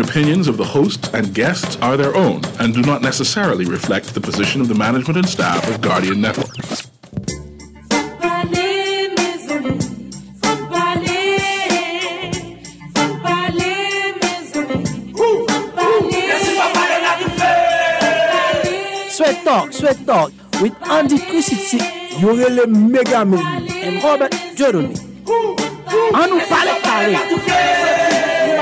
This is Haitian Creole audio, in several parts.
opinions of the hosts and guests are their own and do not necessarily reflect the position of the management and staff of Guardian Network. Sweat Talk, Sweat Talk with Andy Kusitsi, Yorele Megamin and Robert Jodoni. Anu pale pale.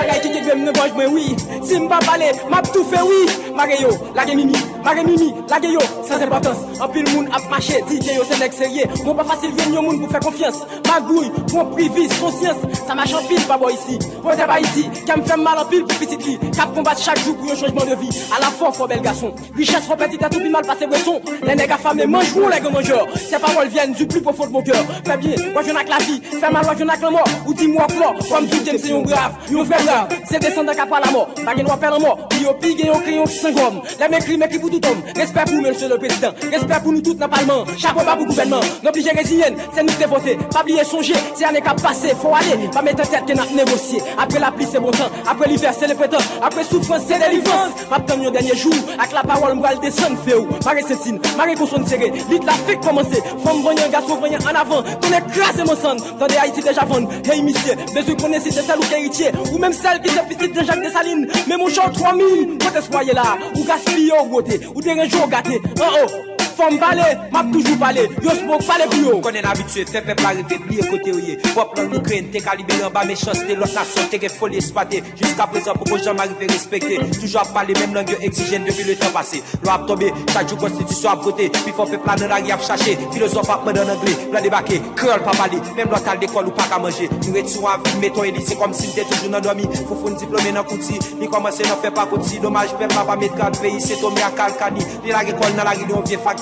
bagay ki ne bonj mwen wii Si mba pale, map tou fe wii Mare yo, lage mimi, mare mimi, lage yo Sans importans, anpil moun ap mache DJ yo se nek serye, moun pa fasil ven yo moun pou fe konfians Magouy, moun privis, konsyans Sa mache anpil pa bo isi, moun te ba iti Kam fem mal anpil pou pitit li Kap kombat chak jou pou yo chanjman de vi A la fon fo bel gason, richesse fo petit atou pi mal pase bresson Le neg a fam ne manj moun lege manjeur Se parol vyen du plus profond de mon cœur Fè bien, waj yon ak la vi, fè mal waj ak la mort Ou di mou ak lor, wam tout se yon grave Yon vre c'est descendre à la mort. Pas qu'il à la mort, puis au pire, on crayon qui s'engomme. Les mecs crimes qui pour tout homme. Respect pour monsieur le président, respect pour nous toutes dans le parlement. Chapeau pas pour gouvernement. Nos j'ai résigné, c'est nous voter. Pas oublier songer, c'est année qui passé, faut aller. Pas mettre en tête qu'on a négocié. Après la pluie, c'est bon temps. Après l'hiver, c'est le printemps. Après souffrance, c'est délivrance. Pas de dernier jour, avec la parole, le descendre, où, Marie Sentine, Marie Consonne serré. Vite la fête commencer. Femme un garçon voyant en avant. Qu'on est mon sang. Tendez Haïti déjà vendre. Hey, monsieur, besoin connais essaie c'est ça ou héritier. Ou Sèl ki sepistit den Jacques de Saline, Mè mouchan 3.000, Mè te swaye la, Ou gaspillan wote, Ou den genjou gate, An an, Fom pale, m'a toujours pale, yo smok pale biyo Konen abitue, fait pep la rete, biye côté. Oui, Wop lan l'Ukraine, te kalibere an ba mechans Te lot nasyon, te refoli espate Juska prezant, popo jan m'arrive respekte Toujou ap pale, parler, même yo exijen depuis le tan pase Lo ap tombe, chak à konstitusyon ap vote Pi fon pep la nan ari ap chache Filosof ap mèd an angle, blan debake Kreol pa pale, mem lantal dekol ou pa ka manje Nou et sou vie vi, meton elise kom si mte toujou nan domi Foufoun diplome nan kouti, ni komanse nan fe pa kouti Domaj pep la pa metre pays peyi, se tome akal kani Li la gekol nan la gidon vie fak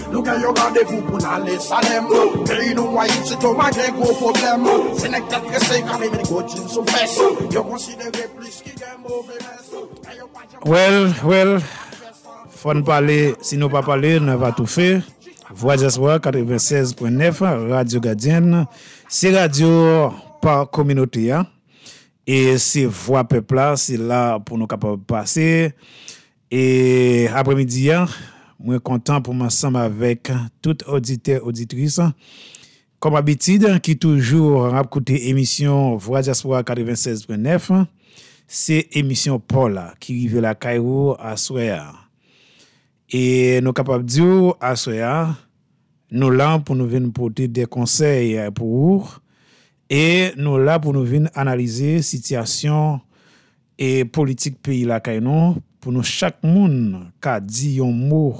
Lou gen yo gadevou pou nale salem. Ke inou wahi sè chouman gen kou pou tem. Se nen ket kè se yi kame men gojim sou fè sou. Yo konsidere plis ki gen mou men mè sou. Well, well. Fon pale, si nou pa pale, nou va tou fe. Vwa Just Vwa 96.9, Radio Gadiène. Se radio pa kominoti ya. E se vwa pepla, se la pou nou kapop pase. E apre midi ya. Mwen kontan pou mwansam avek tout audite auditris. Kom abitid ki toujou rapkote emisyon Vraja Spora 96.9, se emisyon Pola ki rive la Kairou a Soya. E nou kapap diyo a Soya, nou lan pou nou ven pote de konsey pou ou, e nou lan pou nou ven analize sityasyon e politik peyi la Kainou, pou nou chak moun ka di yon mou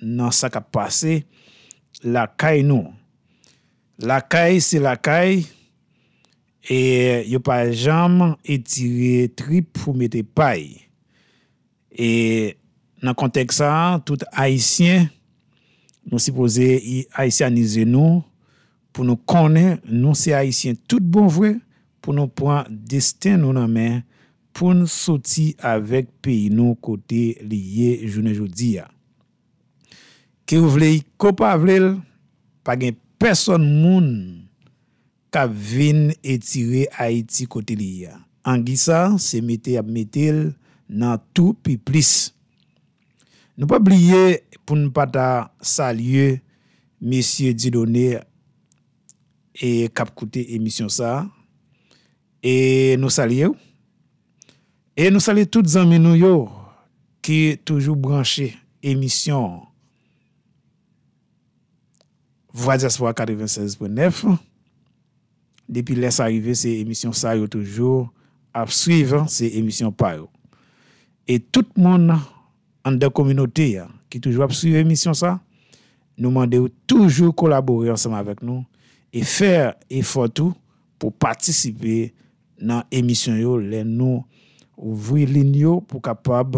nan sa ka pase, lakay nou. Lakay se lakay, e yon pa jam etire tri pou mete pay. E nan konteksa, tout Haitien, nou se pose Haitianize nou, pou nou konen nou se Haitien tout bonvwe, pou nou pou an desten nou nan men, pou nou soti avek pe inou kote li ye jounen joudi ya. Ke ou vle yi kopa avlel, pagen person moun kap vin etire Haiti kote li ya. Angisa se mette ap mette l nan tou pi plis. Nou pa bliye pou nou pata salye Monsie Didone e kap kote emisyon sa. E nou salye ou, E nou sali tout zanmen nou yo ki toujou branche emisyon Voicespo a 96.9 depi les arive se emisyon sa yo toujou apsuive se emisyon pa yo. E tout moun an de kominote ya ki toujou apsuive emisyon sa, nou mande yo toujou kolabori ansama vek nou e fer e fotou pou patisipe nan emisyon yo le nou Ou vwi lin yo pou kapab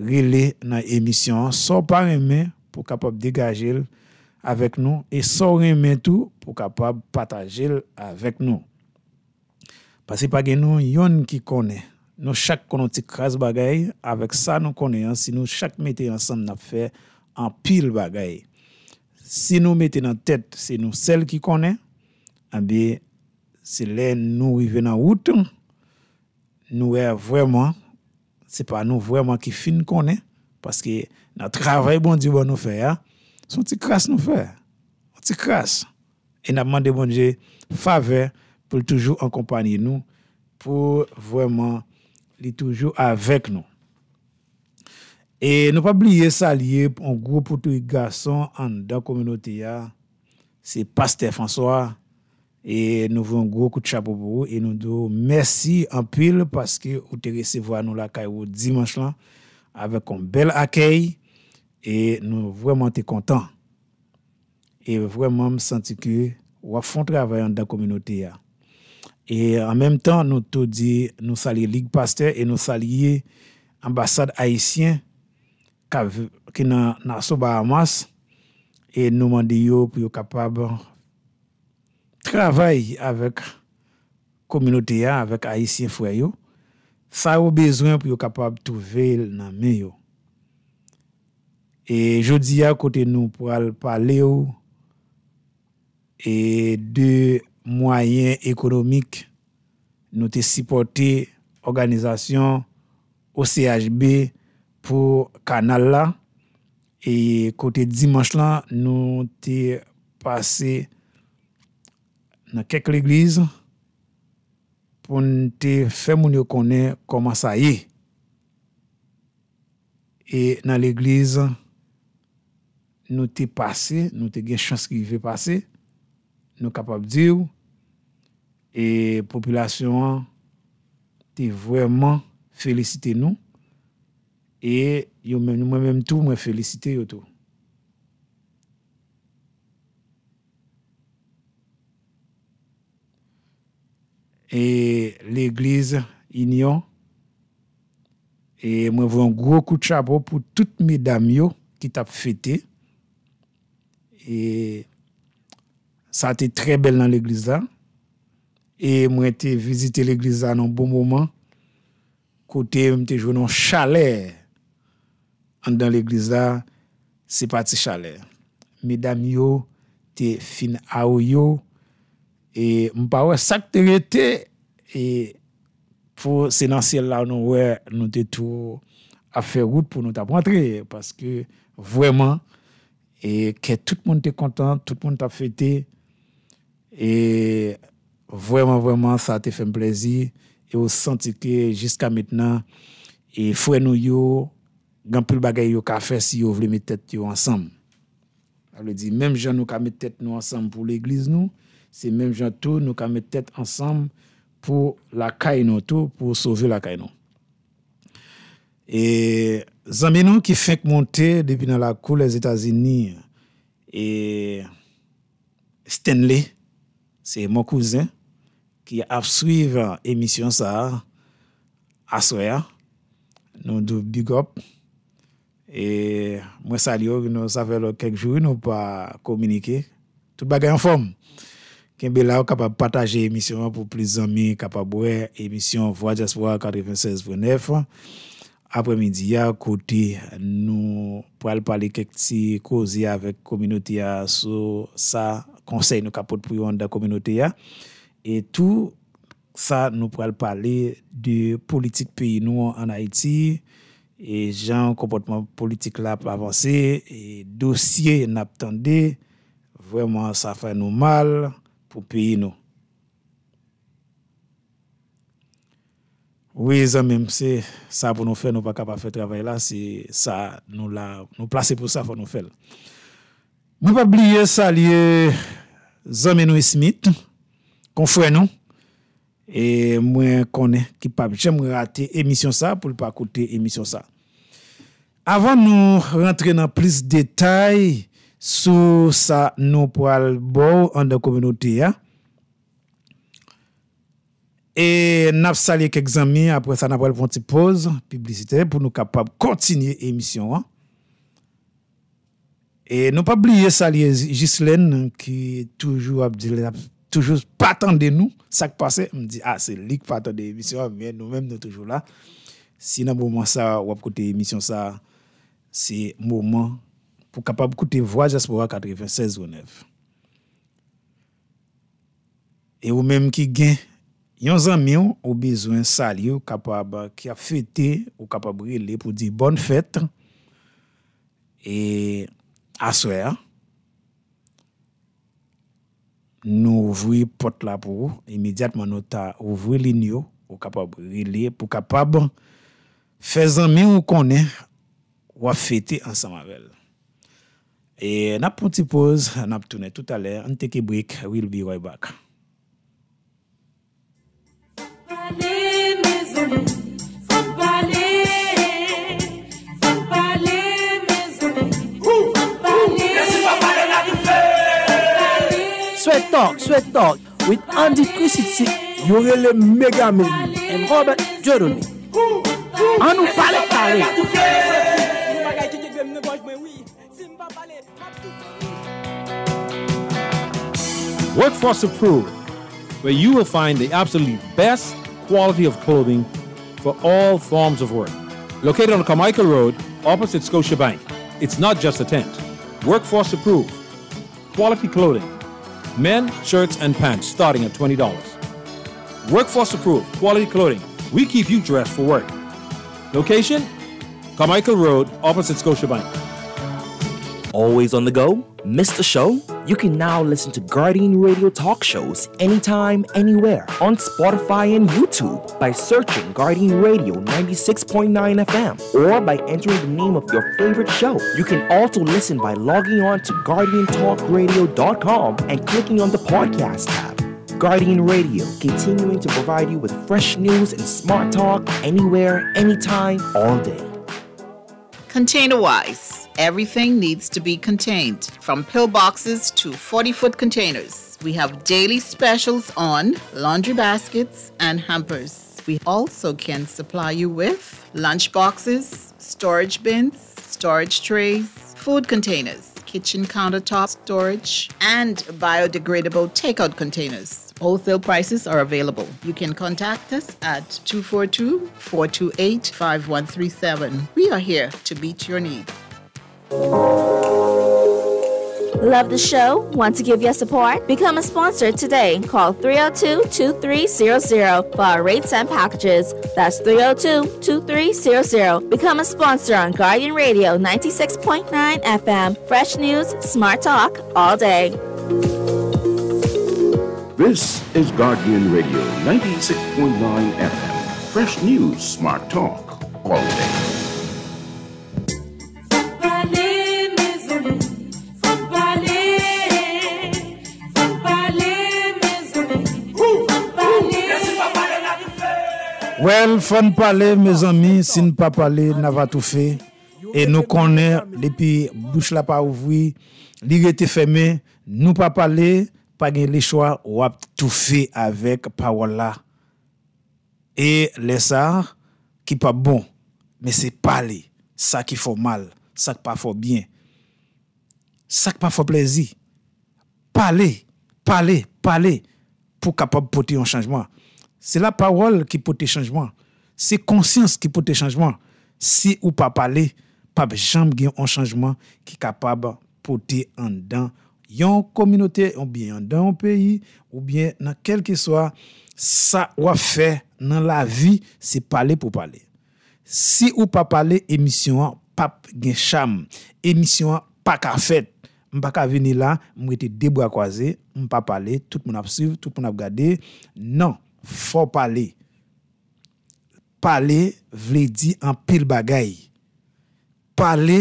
rile nan emisyon. Sò pa reme pou kapab degaje l avèk nou. E sò reme tou pou kapab pataje l avèk nou. Pase pa gen nou yon ki kone. Nou chak kono ti kras bagay. Avèk sa nou kone yon. Si nou chak mette yon san na fè. An pil bagay. Si nou mette nan tèt. Si nou sel ki kone. An bi se lè nou yive nan woutoum. Nouè e vwèman, se pa nou vwèman ki fin konè, paske nan travèy bon di wè bon nou fè ya, son ti kras nou fè, son ti kras. E nan mande bon di fave, pou l toujou an kompanyi nou, pou vwèman li toujou avèk nou. E nou pa bliye salye, pou an gwo pou tou y gason an dan kominoti ya, se paste François, E nou voun gwo kout chaboubou. E nou dou mersi anpil. Paske ou te resevo anou la kay wou dimanche lan. Avek kon bel akey. E nou vwèman te kontan. E vwèman m senti ki wafon travayan da kominote ya. E anmèm tan nou tou di nou salye lig paste. E nou salye ambasade haisyen. Ki nan sou ba amas. E nou mandi yo pou yo kapab vwèman. Travay avèk kominote ya, avèk Aisyen Fouayou, sa yo bezwen pou yo kapab touvel nan men yo. E jodi ya kote nou pou al pale ou e de mwayen ekonomik nou te sipote organizasyon OCHB pou kanal la. E kote dimanche la nou te pase nan kek l'eglize pou nou te fe moun yo konen koman sa ye. E nan l'eglize nou te pase, nou te gen chans ki ve pase, nou kapab di ou, e populasyon te vwèman felisite nou e yo mwen mèm tou mwen felisite yo tou. E l'eglize inyon. E mwen vwen gwo kout chapo pou tout me dam yo ki tap fete. E sa te tre bel nan l'eglize da. E mwen te vizite l'eglize da nan bon mouman. Kote mwen te jounan chale. An dan l'eglize da se pati chale. Me dam yo te fin aou yo. E mpa wè sak te rete, e pou senansièl la nou wè nou te tou a fè wout pou nou ta pwantre. Paske vwèman, ke tout moun te kontant, tout moun ta fète, e vwèman vwèman sa te fèm plezi, yo senti ke jiska mètnan, fwè nou yo, gampil bagay yo ka fè si yo vle mèt tèt yo ansam. Mèm jò nou ka mèt tèt nou ansam pou l'egliz nou, Se menm jan tou, nou ka met tèt ansanm pou la kainon tou, pou souve la kainon. E zanmenon ki fèk monte depi nan la kou les Etasini, e Stanley, se mou kouzen, ki ap suive emisyon sa, a souye, nou dou bigop, e mwen sal yo, nou zave lò kek jou, nou pa komunike, tout bagay an fòm. Kembela est capable de partager l'émission pour plus d'amis, capable de voir l'émission Voix d'espoir 96.9. Après-midi, à côté, nous pourrons parler quelques avec la communauté sur ça, conseil nous capote pour la communauté. Et tout ça, nous pourrons parler de politique pays nous en Haïti et gens comportement politique là pour avancer et dossier n'attendait vraiment ça fait nous mal pou piye nou. Ouye, zanmen mse, sa pou nou fè, nou pa kapa fè travè la, si sa nou la, nou plase pou sa pou nou fè. Mwen pa bliye salye zanmen nou esmit, kon fwen nou, e mwen konen ki pa bliye. Jè mwen rate emisyon sa, pou li pa akoute emisyon sa. Avan nou rentre nan plis detay, ki Sou sa nou pou al bow an da kominoti ya. E nap salye kek zami apre sa nan pou al pwantipoz, publicite pou nou kapap kontinye emisyon an. E nou pa bliye salye jislen ki toujou ap di lè, toujou patan de nou sak pase, mdi ah, a se lik patan de emisyon an, nou mèm nou toujou la. Si nan mouman sa wap kote emisyon sa, si mouman, pou kapab koute vwa jaspo a 96 ou 9. E ou menm ki gen, yon zanmion ou bezwen sali ou kapab ki a fete ou kapab rile pou di bon fete, e aswe a, nou ouvri pot la pou ou, imediatman nou ta ouvri lin yo ou kapab rile pou kapab fe zanmion ou konen ou a fete ansamavel. Et n'a pas petite pause, n'a pas tourné tout à l'heure. On take a break. We'll be right back. Sweat Talk, Sweat Talk with Andy Kusitsi, Yorele Megamin and Robert Jeremy. On nous parle carré. Workforce Approved, where you will find the absolute best quality of clothing for all forms of work. Located on Carmichael Road, opposite Scotiabank, it's not just a tent. Workforce Approved, quality clothing, men, shirts, and pants starting at $20. Workforce Approved, quality clothing. We keep you dressed for work. Location Carmichael Road, opposite Scotiabank. Always on the go? Miss the show? You can now listen to Guardian Radio talk shows anytime, anywhere on Spotify and YouTube by searching Guardian Radio 96.9 FM or by entering the name of your favorite show. You can also listen by logging on to GuardianTalkRadio.com and clicking on the podcast tab. Guardian Radio, continuing to provide you with fresh news and smart talk anywhere, anytime, all day. Container wise everything needs to be contained, from pillboxes to 40 foot containers. We have daily specials on laundry baskets and hampers. We also can supply you with lunch boxes, storage bins, storage trays, food containers, kitchen countertop storage, and biodegradable takeout containers. Wholesale prices are available. You can contact us at 242 428 5137. We are here to meet your needs. Love the show? Want to give your support? Become a sponsor today. Call 302 2300 for our rates and packages. That's 302 2300. Become a sponsor on Guardian Radio 96.9 FM. Fresh news, smart talk, all day. This is Guardian Radio 96.9 FM. Fresh news, smart talk, all day. Fon pale, me zanmi, si nou pa pale, na va toufe. E nou konen, le pi, bouch la pa ouvwi, li gwe te feme, nou pa pale, pa gen le chwa, wap toufe avek pa wala. E le sa, ki pa bon, me se pale, sa ki fò mal, sa ki pa fò bien. Sa ki pa fò plezi. Pale, pale, pale, pou kapop pote yon chanjman. Se la pawol ki pote chanjman, se konsyans ki pote chanjman, si ou pa pale, pap chanm gen an chanjman ki kapab pote an dan yon kominote, ou bien an dan an peyi, ou bien nan kel ki soa, sa wafè nan la vi, se pale pou pale. Si ou pa pale, emisyon pap gen chanm, emisyon pa ka fet, m pa ka veni la, m wete debwa kwaze, m pa pale, tout moun ap suive, tout moun ap gade, nan Fò pale, pale vle di an pil bagay. Pale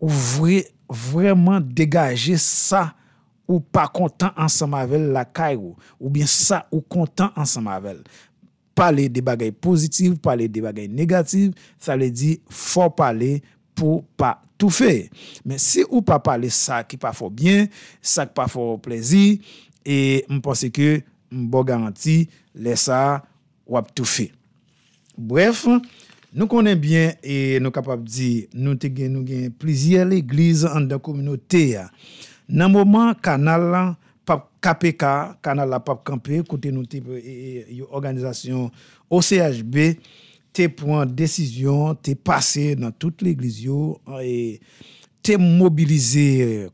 ou vwe vreman degaje sa ou pa kontan ansan mavel la kay ou, ou bien sa ou kontan ansan mavel. Pale de bagay pozitiv, pale de bagay negativ, sa le di fò pale pou pa tou fe. Mwen se ou pa pale sa ki pa fò byen, sa ki pa fò plezi, e mponse ke... mbo garanti lesa wap tou fe. Bref, nou konen bien e nou kapap di, nou te gen nou gen plizye l'iglize an da kominote ya. Nan mouman kanal la, pape kape ka, kanal la pape kampe, kote nou te e, e, yo organizasyon OCHB, te pon desisyon, te pase nan tout l'iglize yo, e, te mobilize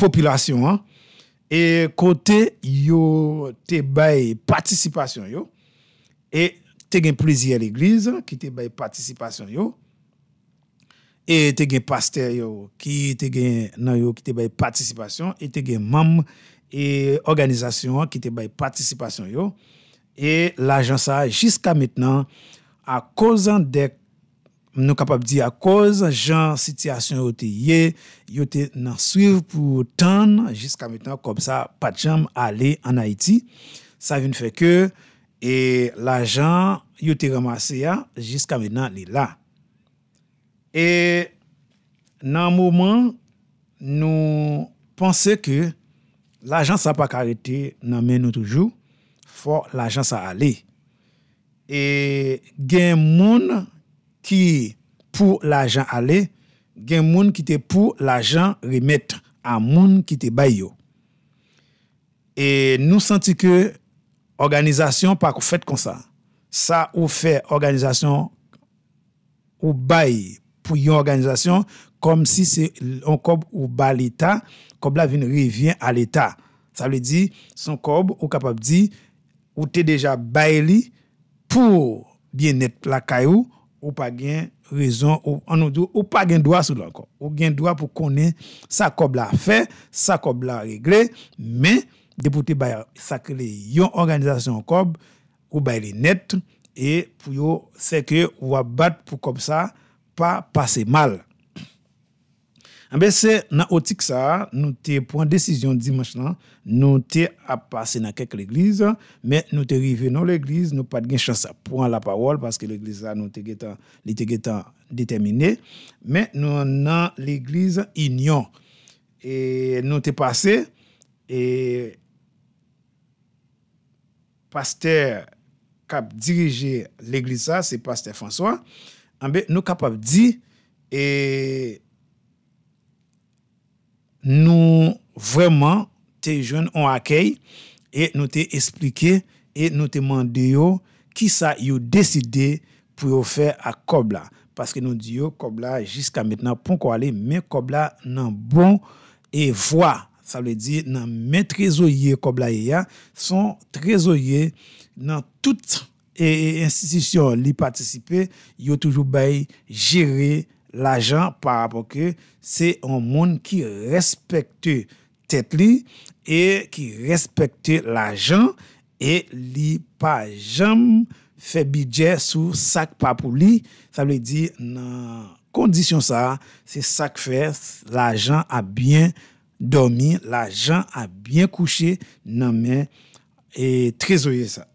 popilasyon an, E kote yo te baye patisipasyon yo, e te gen pleziye l'iglize ki te baye patisipasyon yo, e te gen paste yo ki te gen nan yo ki te baye patisipasyon, e te gen mam e organizasyon ki te baye patisipasyon yo, e lajan sa jiska metnan a kozan dek, nou kapap di a koz, jan, sityasyon yo te ye, yo te nan suiv pou tan, jiska menen kom sa, pat jam ale an Haiti, sa vin feke, e la jan, yo te remase ya, jiska menen li la. E, nan mouman, nou, panse ke, la jan sa pa karete, nan menen toujou, fo, la jan sa ale. E, gen moun, Ki pou l'ajan ale, gen moun ki te pou l'ajan remet an moun ki te bay yo. E nou santi ke organizasyon pa kou fèt kon sa. Sa ou fè organizasyon ou bay pou yon organizasyon kom si se yon kob ou ba l'Etat, kob la vin revyen al Etat. Sa li di, son kob ou kapap di ou te deja bay li pou gen net la kayo ou... Ou pa gen rezon Ou pa gen doa sou lankon Ou gen doa pou konen sa kob la fe Sa kob la regre Men depote baye sakre Yon organizasyon kob Ou baye le net E pou yo sekre wabat pou kob sa Pa pase mal Anbe se nan otik sa, nou te pon desisyon di manch nan, nou te ap pase nan kek l'eglize, men nou te rive nan l'eglize, nou pat gen chansa pon la pawol, paske l'eglize sa nou te getan, li te getan detemine, men nou nan l'eglize inyon. E nou te pase, e pasteur kap dirije l'eglize sa, se pasteur François, anbe eh nou kap ap di, e Nou vreman te joun an akey e nou te esplike e nou te mande yo ki sa yo deside pou yo fe a Kobla. Paske nou di yo Kobla jiska metna pon ko ale men Kobla nan bon e vwa. Sa vle di nan men trezoye Kobla e ya son trezoye nan tout e, e, e institisyon li patisipe yo toujou bay jere Kobla. La jan pa apok e, se an moun ki respekte tet li, e ki respekte la jan, e li pa jam fe bidye sou sak pa pou li. Sa ble di nan kondisyon sa, se sak fe, la jan a byen domi, la jan a byen kouche nan men, e trezoye sa.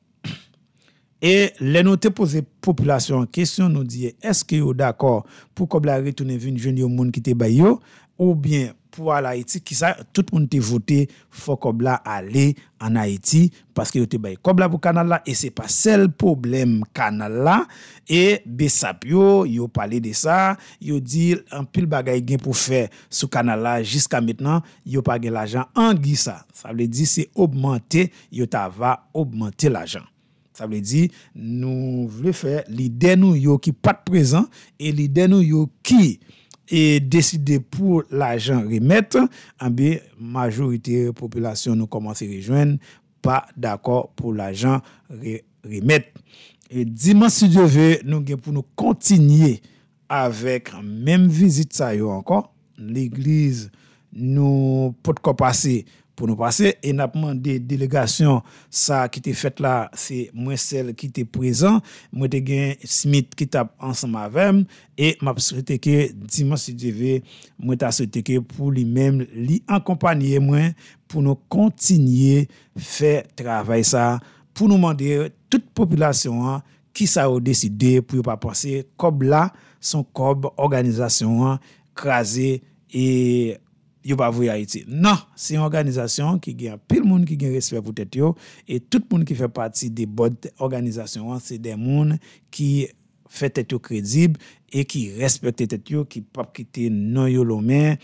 E le nou te pose populasyon, kesyon nou diye, eske yo d'akor pou kobla retounen voun joun yo moun ki te bay yo, ou bien pou al Haiti, ki sa, tout moun te vote, fò kobla ale an Haiti, paske yo te bay kobla pou kanal la, e se pa sel problem kanal la, e besap yo, yo pale de sa, yo di, an pil bagay gen pou fe sou kanal la, jiska metnan, yo page l'ajan an gi sa, sa vle di se obmente, yo ta va obmente l'ajan. Sa vle di nou vle fè lide nou yo ki pat prezant e lide nou yo ki e deside pou l'ajan remet anbe majorite populasyon nou komanse rejoen pa d'akor pou l'ajan remet. E di man si di yo ve nou gen pou nou kontinye avek menm vizit sa yo anko l'iglize nou pot kapase pou nou pase, enapman de delegasyon sa ki te fet la, se mwen sel ki te prezan, mwen te gen simit ki tap ansan mavem, e mwen se teke, di mwen se teke, mwen ta se teke pou li men li ankompanye mwen, pou nou kontinye fe trabay sa, pou nou mande tout populasyon an, ki sa ou deside pou yo pa pase, kob la, son kob, organizasyon an, krasi e ankompanye, yo ba vou ya iti. Nan, se yon organizasyon ki gen, pil moun ki gen respect pou tet yo, e tout moun ki fe pati de bod organizasyon an, se de moun ki fe tet yo kredib, e ki respecte tet yo, ki pap ki te non yo lomen,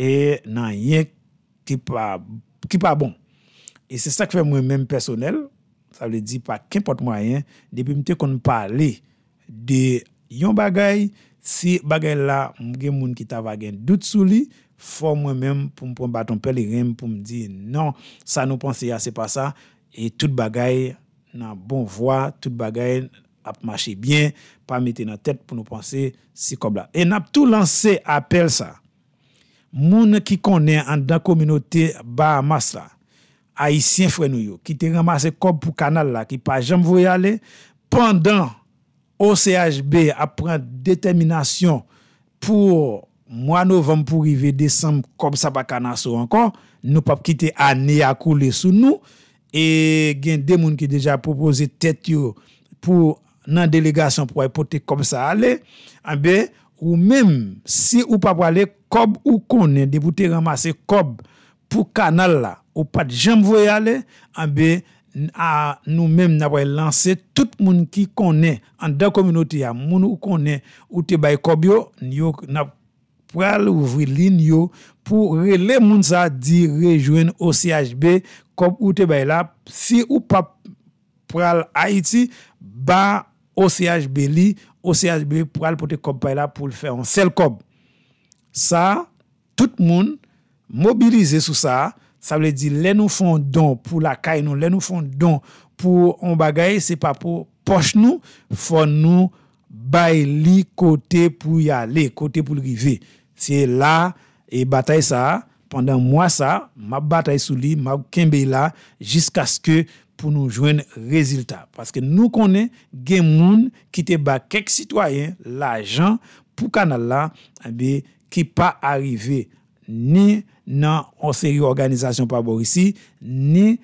e nan yon ki pa bon. E se sa ki fe mwen menm personel, sa le di pa kin pot mwayen, debi mte kon pale de yon bagay, si bagay la mgen moun ki ta vagen dout sou li, fò mwen mèm pou m pou m baton pel e rem pou m di, nan, sa nou panse ya, se pa sa, e tout bagay nan bon vwa, tout bagay ap mache bien, pa mette nan tet pou nou panse si kob la. E nap tou lanse apel sa, moun ki konen an dan kominote ba amas la, a isyen fwen nou yo, ki te ramase kob pou kanal la, ki pa jem vwe yale, pandan OCHB ap pran determinasyon pou mwa nou vam pou rive desem kob sa pa kanaso ankon, nou pap kite ane a koule sou nou, e gen de moun ki deja propose tet yo pou nan delegasyon pou wapote kob sa ale, anbe, ah ou menm, si ou pap wale kob ou konen, deboute ramase kob pou kanal la, ou pat jenm voy ale, anbe, ah nou menm na woy lance tout moun ki konen an da kominoti ya moun ou konen ou te bay kob yo, nyo nap pou al ouvri lin yo, pou le moun sa di rejwen OCHB, kop ou te bay la, si ou pa pou al Haiti, ba OCHB li, OCHB pou al pote kop bay la, pou l fè an sel kop. Sa, tout moun, mobilize sou sa, sa wè di lè nou fè an don pou la kay nou, lè nou fè an don pou an bagay, se pa pou poche nou, pou fè an nou bay li kote pou y ale, kote pou l rivey. Se la e batay sa, pandan mwa sa, ma batay sou li, ma kembe la, jiska ske pou nou jwen rezultat. Paske nou konen gen moun ki te ba kek sitwayen, la jan pou kanal la, ki pa arrive ni nan oseri organizasyon pa borisi, ni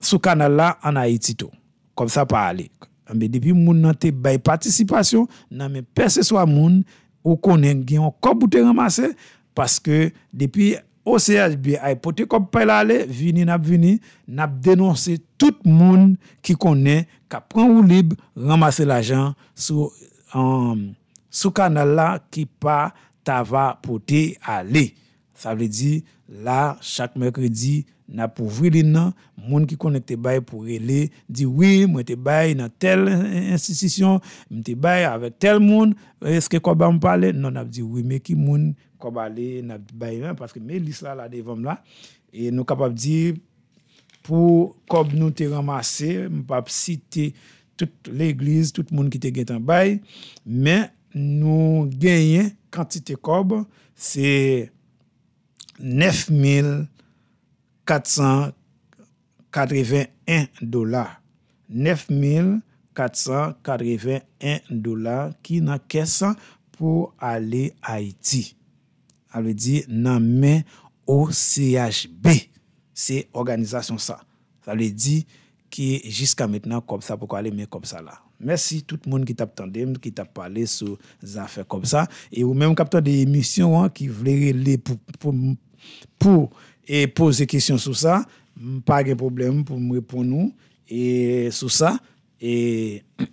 sou kanal la anayitito. Kom sa pa ale. Depi moun nan te baye patisipasyon, nan men perse swa moun Ou konen gen yon kop ou te remase, paske depi OCHB ay pote kop pe la le, vini nap vini, nap denonse tout moun ki konen ka pran ou lib remase la jan sou um, kanal la ki pa ta va pote ale. Sa vle di la chak mekredi, na pouvri li nan, moun ki konen te bay pou rele, di wi, mwen te bay nan tel institisyon, mwen te bay avet tel moun, eske koba mwen pale, nan ap di wi, me ki moun koba le, nan ap bay mwen, paske me lisa la devom la, e nou kapap di, pou kob nou te ramase, mwen pap site, tout l'eglise, tout moun ki te gen tan bay, men nou genyen, kantite kob, se 9000, 4,481 dolar. 9,481 dolar ki nan kesan pou ale Aiti. A le di nan men OCHB. Se organizasyon sa. Sa le di ki jiska metnan kop sa pou ko ale men kop sa la. Mersi tout moun ki tap tande, moun ki tap pale sou zafè kop sa. E ou men kap tande emisyon wan ki vle rele pou pou E pose kisyon sou sa, mpa gen problem pou mwepon nou e sou sa. E,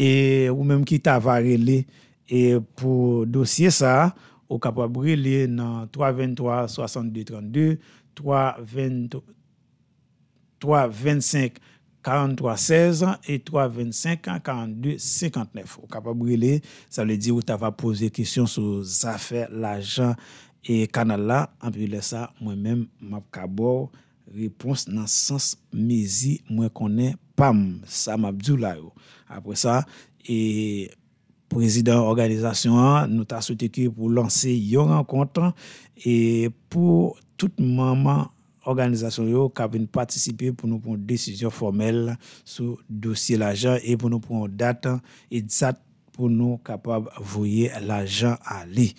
e ou menm ki ta va rele, e pou dosye sa, ou kapab rele nan 3.23.62.32, 3.25.43.16, e 3.25.42.59. Ou kapab rele, sa le di ou ta va pose kisyon sou zafè l'ajan. Et canal là, en plus ça, moi-même, m'a réponse dans le sens mesi, moi connais pam, ça m'a là. Après ça, et président organisation, nous t'a souhaité pour lancer une rencontre et pour toute maman organisation yo qui participer pour nous prendre une décision formelle sur dossier l'argent et pour nous prendre une date pour nous capable voyer l'argent aller.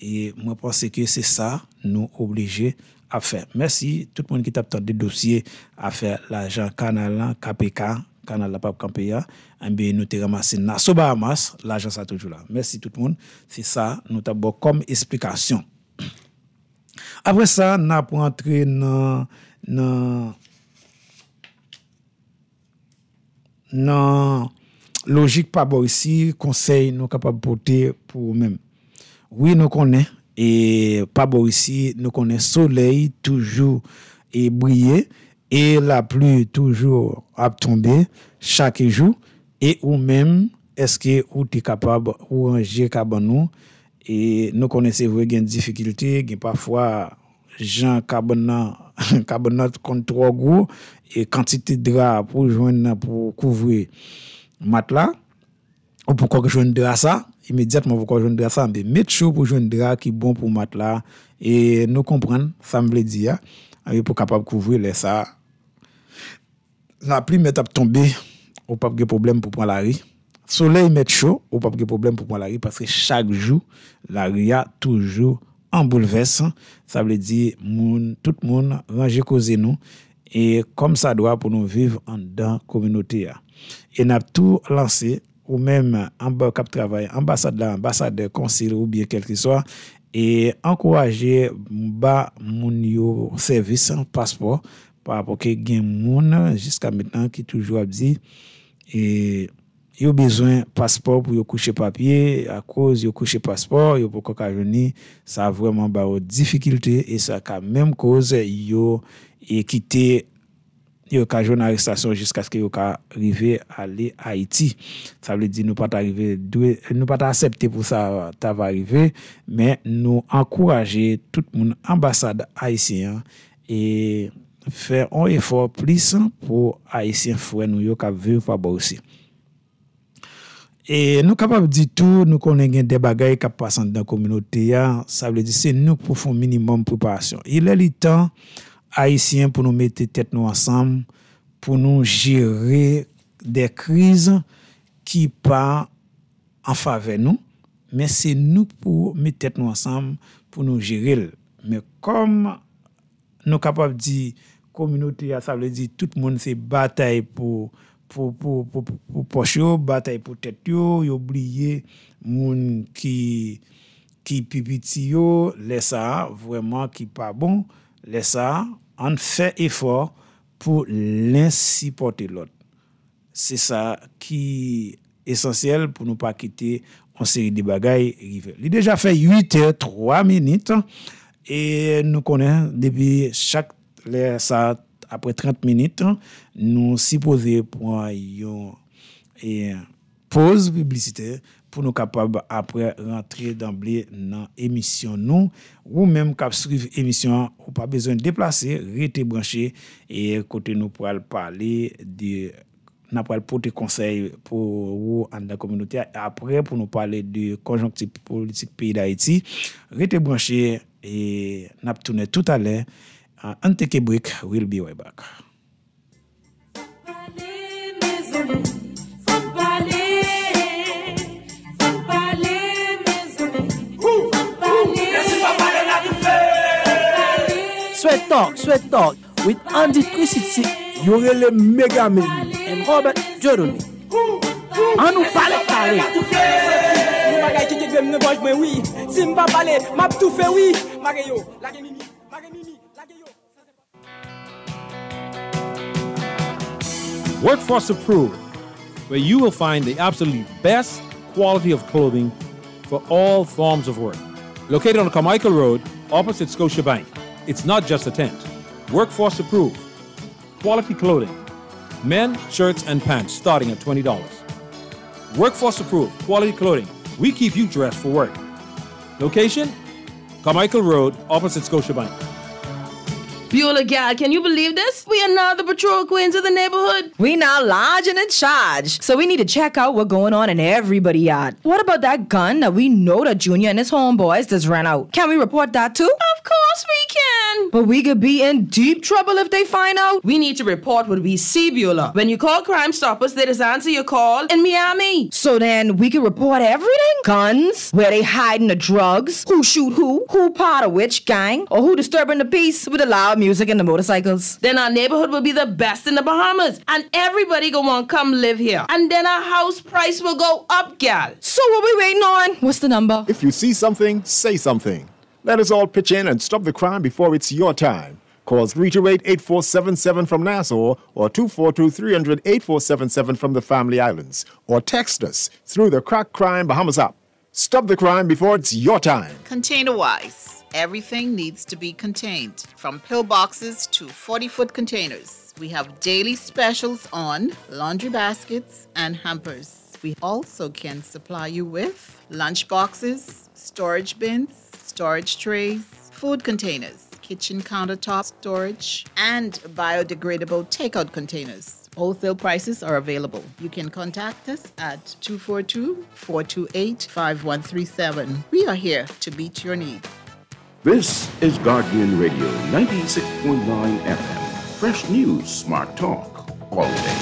E mwen panse ke se sa nou oblije a fe. Mersi, tout moun ki tap ton de dosye a fe la jan kanal la, kape ka, kanal la pape kanpe ya, mbe nou te ramase nan soba amas, la jan sa toujou la. Mersi tout moun, se sa nou tap bon kom esplikasyon. Apre sa, nan pou antre nan logik pa bo isi, konsey nou kapap bote pou mwen. Ouye nou konen, e pabo wisi, nou konen soley toujou e bwye, e la plou toujou ap tonde, chake jou, e ou men, eske ou ti kapab ou anje kaban nou, e nou konen se vwe gen difikilite, gen pafwa jan kaban nan kontro gwo, e kantite dra pou jwen nan pou kouvwe matla, ou pou kouke jwen dra sa, imediatman pou kwa joun dra sa, mbe met chou pou joun dra ki bon pou mat ah, la, e nou kompran, sa mble di ya, ari pou kapap kouvri le sa. La pli met ap tombe, ou pap ge problem pou pwa la ri. Soleil met chou, ou pap ge problem pou pwa la ri, paske chak jou, la ri ya toujou an bouleves, sa mble di, moun, tout moun, vange kouze nou, e kom sa doa pou nou viv an dan kominote ya. E nap tou lansi, ou même en bas cap travail, ambassade ambassadeur, conseil ou bien quel que soit, et encourager bas mon service, hein, passeport, par rapport que gen moun hein, jusqu'à maintenant qui toujours a dit, et il besoin de passeport pour coucher papier. À cause de coucher passeport, y a beaucoup de Ça a vraiment de difficultés et ça a même cause y a quitté yo ka jo nan restasyon jiska sk yo ka rive ale Haiti. Sa vle di nou pa ta rive, nou pa ta asepte pou sa ta va rive, men nou ankouraje tout moun ambasade Haitien e fè an efor plis pou Haitien fwè nou yo ka vye fwa ba wosi. E nou kapab di tou, nou konen gen de bagay kap pasan dan kominoti ya, sa vle di se nou pou fon minimum preparasyon. Ilè li tan Aisyen pou nou mette tèt nou asanm pou nou jire de kriz ki pa anfa ve nou. Men se nou pou mette tèt nou asanm pou nou jire lè. Men kom nou kapap di, kominoti asanm le di, tout moun se batay pou poch yo, batay pou tèt yo, yo bliye moun ki pipiti yo, lè sa, vwèman ki pa bon. L'ESA en fait effort pour l'insupporter l'autre. C'est ça qui est essentiel pour ne pas quitter en série de bagailles. Il a déjà fait 8 h 3 minutes et nous connaissons depuis chaque les, après 30 minutes, nous supposons pour une pause publicitaire pou nou kapab apre rentre damble nan emisyon nou. Ou menm kapstrif emisyon, ou pa bezwen deplase, rete branshe, e kote nou pral pale di, nap pral pote konsey pou ou an da kominuti, apre pou nou pale di konjonkti politik peyi da eti, rete branshe, e nap toune tout ale, an teke brek, we'll be right back. Pwale me zole, Sweat Talk, Sweat Talk with Andy 360, Yorele Megaman and Robert Jeremy. An nou pale kare ki mwen wii Si pale, map tou fe wii yo, lage mimi, mimi, Workforce Approved, where you will find the absolute best quality of clothing for all forms of work. Located on Carmichael Road, opposite Scotiabank. It's not just a tent. Workforce approved. Quality clothing. Men, shirts, and pants starting at $20. Workforce approved. Quality clothing. We keep you dressed for work. Location? Carmichael Road, opposite Scotiabank. Bueller, gal, can you believe this? We are now the patrol queens of the neighborhood. We now lodge and in charge. So we need to check out what's going on in everybody yard. What about that gun that we know that Junior and his homeboys just ran out? Can we report that too? Of course we can. But we could be in deep trouble if they find out. We need to report what we see, Bueller. When you call Crime Stoppers, they just answer your call in Miami. So then we can report everything? Guns, where they hiding the drugs, who shoot who, who part of which gang, or who disturbing the peace with a loud music and the motorcycles. Then our neighborhood will be the best in the Bahamas. And everybody gonna come live here. And then our house price will go up, gal. So what we waiting on? What's the number? If you see something, say something. Let us all pitch in and stop the crime before it's your time. Call 328 from Nassau or 242-300-8477 from the Family Islands. Or text us through the Crack Crime Bahamas app. Stop the crime before it's your time. Container wise everything needs to be contained, from pillboxes to 40 foot containers. We have daily specials on laundry baskets and hampers. We also can supply you with lunch boxes, storage bins, storage trays, food containers, kitchen countertop storage, and biodegradable takeout containers. Wholesale prices are available. You can contact us at 242 428 5137. We are here to meet your needs. This is Guardian Radio 96.9 FM. Fresh news, smart talk, all day.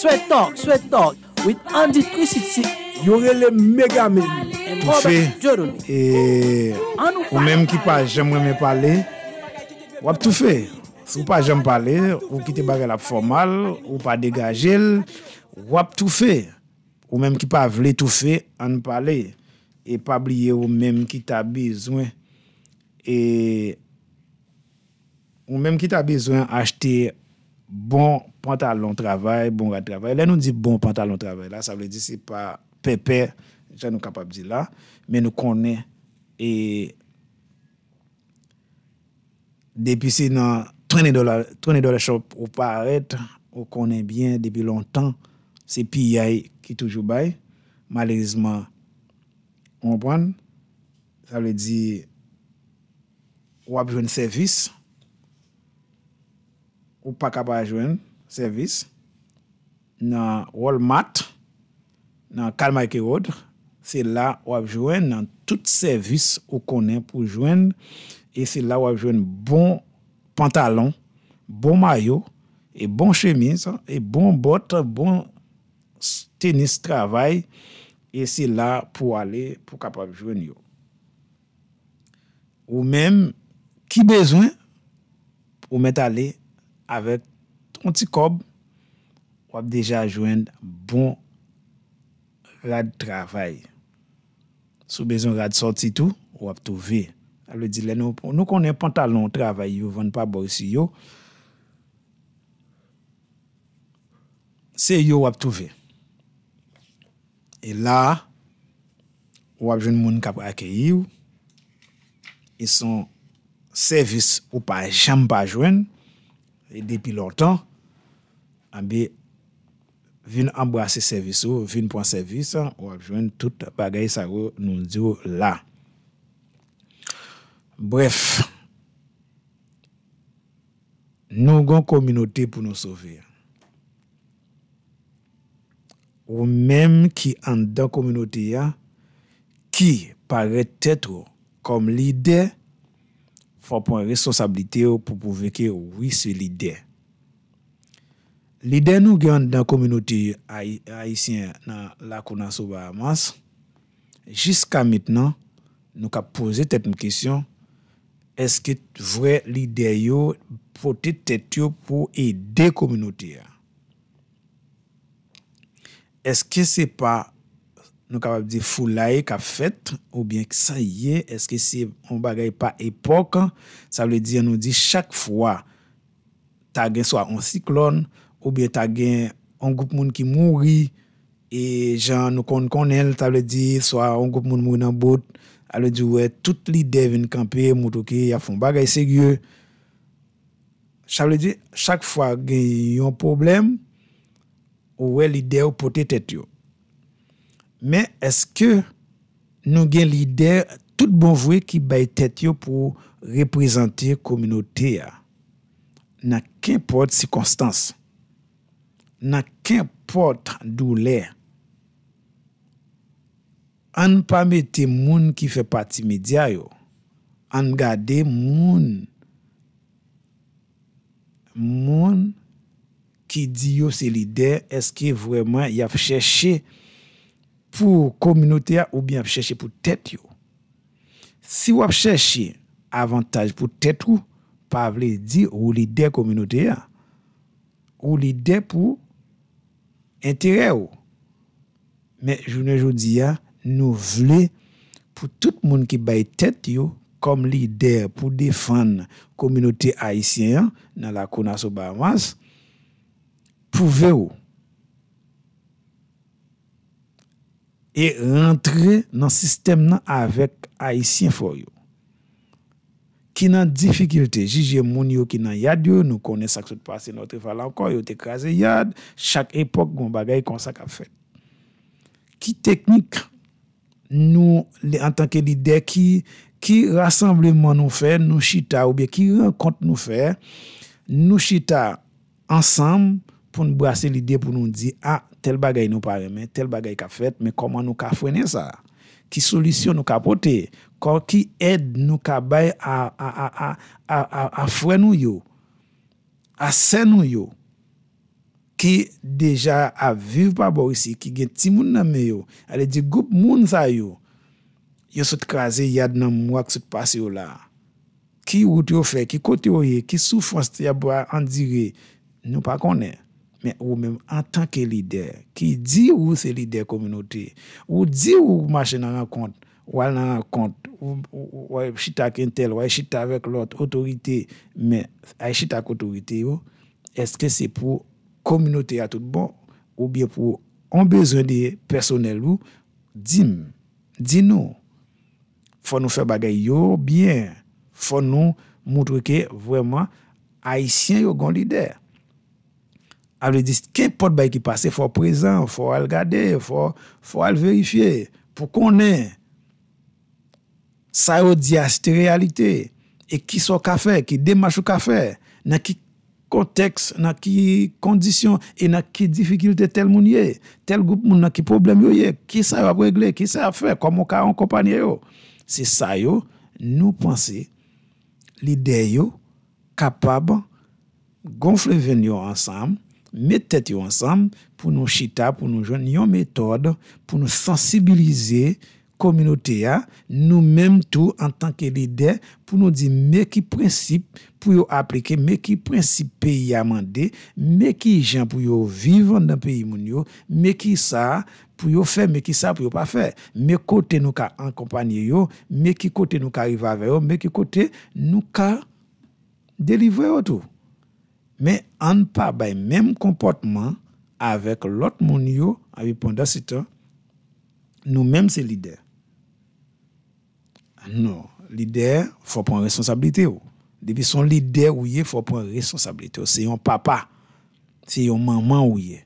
Sweat Talk, Sweat Talk with Andy 360. Yorele Megamin. Touche. E, ou menm ki pa jem reme pale, Wap toufe, ou pa jom pale, ou ki te bagel ap formal, ou pa degajel, wap toufe, ou menm ki pa vle toufe an pale, e pa blye ou menm ki ta bezwen, e ou menm ki ta bezwen achte bon pantalon travay, bon ratravay, la nou di bon pantalon travay, la sa vle di se pa pepe, jan nou kapab di la, men nou konen, e... Depi se nan 30 dolar shop ou pa aret, ou konen byen depi lontan, se pi yaye ki toujou baye. Malerizman, ou ban, sa le di wap jwen servis, ou pa kaba jwen servis nan Walmart, nan Carmike Road. Se la wap joen nan tout servis ou konen pou joen. E se la wap joen bon pantalon, bon mayo, e bon chemise, e bon bot, bon tenis travay. E se la pou ale pou kap wap joen yo. Ou men, ki bezwen pou met ale avet ton ti kob, wap deja joen bon rad travay. Sou bezon rade sorti tou, wap tou ve. Alwe di le nou konen pantalon travay yo, van pa borsi yo. Se yo wap tou ve. E la, wap joun moun kap ake yi yo. E son servis ou pa jamba joun. E depi lor tan. Ambe... vin ambrase serviso, vin pon serviso, ou apjwen tout bagay sa ou nou diyo la. Bref, nou goun kominote pou nou sovi. Ou menm ki an dan kominote ya, ki pare tèt ou kom lide, fon pon resonsabilite ou pou pouveke ou wiswe lide. Lide nou gen dan kominoti ayisyen nan lakounan souba amans, jiska mitnan, nou ka pose tetm kisyon, eske vwe lide yo pote tet yo pou ide kominoti ya. Eske se pa nou kapap di fulaye ka fet, ou bien ki sa ye, eske se on bagay pa epok, sa vle di an nou di chak fwa ta gen so an siklon, an ou bie ta gen an goup moun ki moun ri, e jan nou kon kon el table di, swa an goup moun moun nan bot, ale di wè, tout li devin kampe, moutouke, ya foun bagay segye, chab le di, chak fwa gen yon problem, ou wè li dev pou te tet yo. Men, eske, nou gen li dev, tout bon vwe ki bay tet yo pou reprezentir kominote ya. Na kenpote si konstans. na ken pot dou le, an pa mette moun ki fe pati media yo, an gade moun, moun ki di yo se lider, eske vweman ya fcheche pou kominote ya ou byan fcheche pou tet yo. Si wap fcheche avantaj pou tet yo, pa vle di ou lider kominote ya, ou lider pou Entere ou, men jounen joudiya nou vle pou tout moun ki baye tet yo kom lider pou defan kominote Haitien nan la konas ou Bahamas, pouve ou. E rentre nan sistem nan avek Haitien fo yo. Ki nan difikilte, jije moun yo ki nan yad yo, nou kone sakso t'pase notre falanko, yo te kaze yad, chak epok goun bagay kon sa ka fet. Ki teknik nou, en tanke lide, ki rassembleman nou fe, nou chita ou be, ki renkonte nou fe, nou chita ansam pou nou brase lide pou nou di, a ah, tel bagay nou paremen, tel bagay ka fet, men koman nou ka fwene sa, ki solisyon nou ka potey. kon ki ed nou ka bay a fwen nou yo, a sen nou yo, ki deja a viv pa bo yisi, ki gen timoun nan me yo, ale di goup moun zay yo, yo sot kaze yad nan mouak sot pase yo la. Ki wout yo fe, ki kote yo ye, ki soufons te ya bo a andire, nou pa konen, men ou men an tanke lider, ki di ou se lider kominote, ou di ou machè nan an kont, wale nan kont, wale chitak entel, wale chitak vek lot, otorite, men, wale chitak otorite yo, eske se pou kominote ya tout bon, ou bien pou anbezonde personel yo, di nou, di nou, fò nou fè bagay yo, bien, fò nou moutreke vwèman aisyen yo gandide. A lè dis, ken pot bay ki pase fò prezan, fò al gade, fò al verifiye, pou konen, Sa yo diastrialite, e ki so ka fe, ki demachou ka fe, nan ki konteks, nan ki kondisyon, e nan ki difikilte tel moun ye, tel goup moun nan ki problem yo ye, ki sa yo a bregle, ki sa yo a fe, komon ka an kompanye yo. Se sa yo, nou panse, lide yo, kapab, gonfle ven yo ansam, met tete yo ansam, pou nou chita, pou nou joun, pou nou yon metode, pou nou sensibilize yo, Komunote ya, nou menm tou an tanke lider pou nou di me ki prinsip pou yo aplike, me ki prinsip peyi amande, me ki jen pou yo vivan nan peyi moun yo, me ki sa pou yo fe, me ki sa pou yo pa fe, me kote nou ka an kompanye yo, me ki kote nou ka riva veyo, me ki kote nou ka delivre yo tou. Men an pa bay menm komportman avek lot moun yo a vi ponda sitan, nou menm se lider. Non, lider fò pren resonsabilite ou. Oh. Depi son lider ou ye fò pren resonsabilite ou. Oh. Se yon papa, se yon maman ou ye.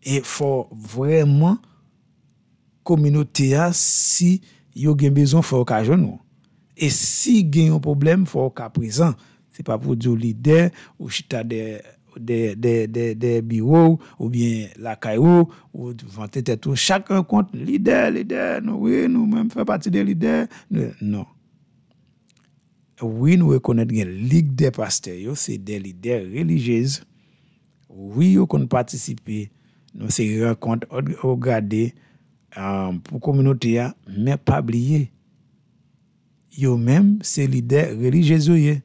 E fò vreman kominote a ah, si yo gen bezon fò okajon ou. E si gen yon problem fò okaprizan. Se pa pou diyo lider ou chita de... de biwou, ou bien la kaiwou, ou fante tetou. Chakran kont, lider, lider, nou we nou menm fè pati de lider. Non. Ou we nou we konet gen lig de paste, yo se de lider religèze. Ou yo kon patisipe, nou se re kont ou gade euh, pou kominoti ya, men pa bliye. Yo menm se lider religèze yo ye.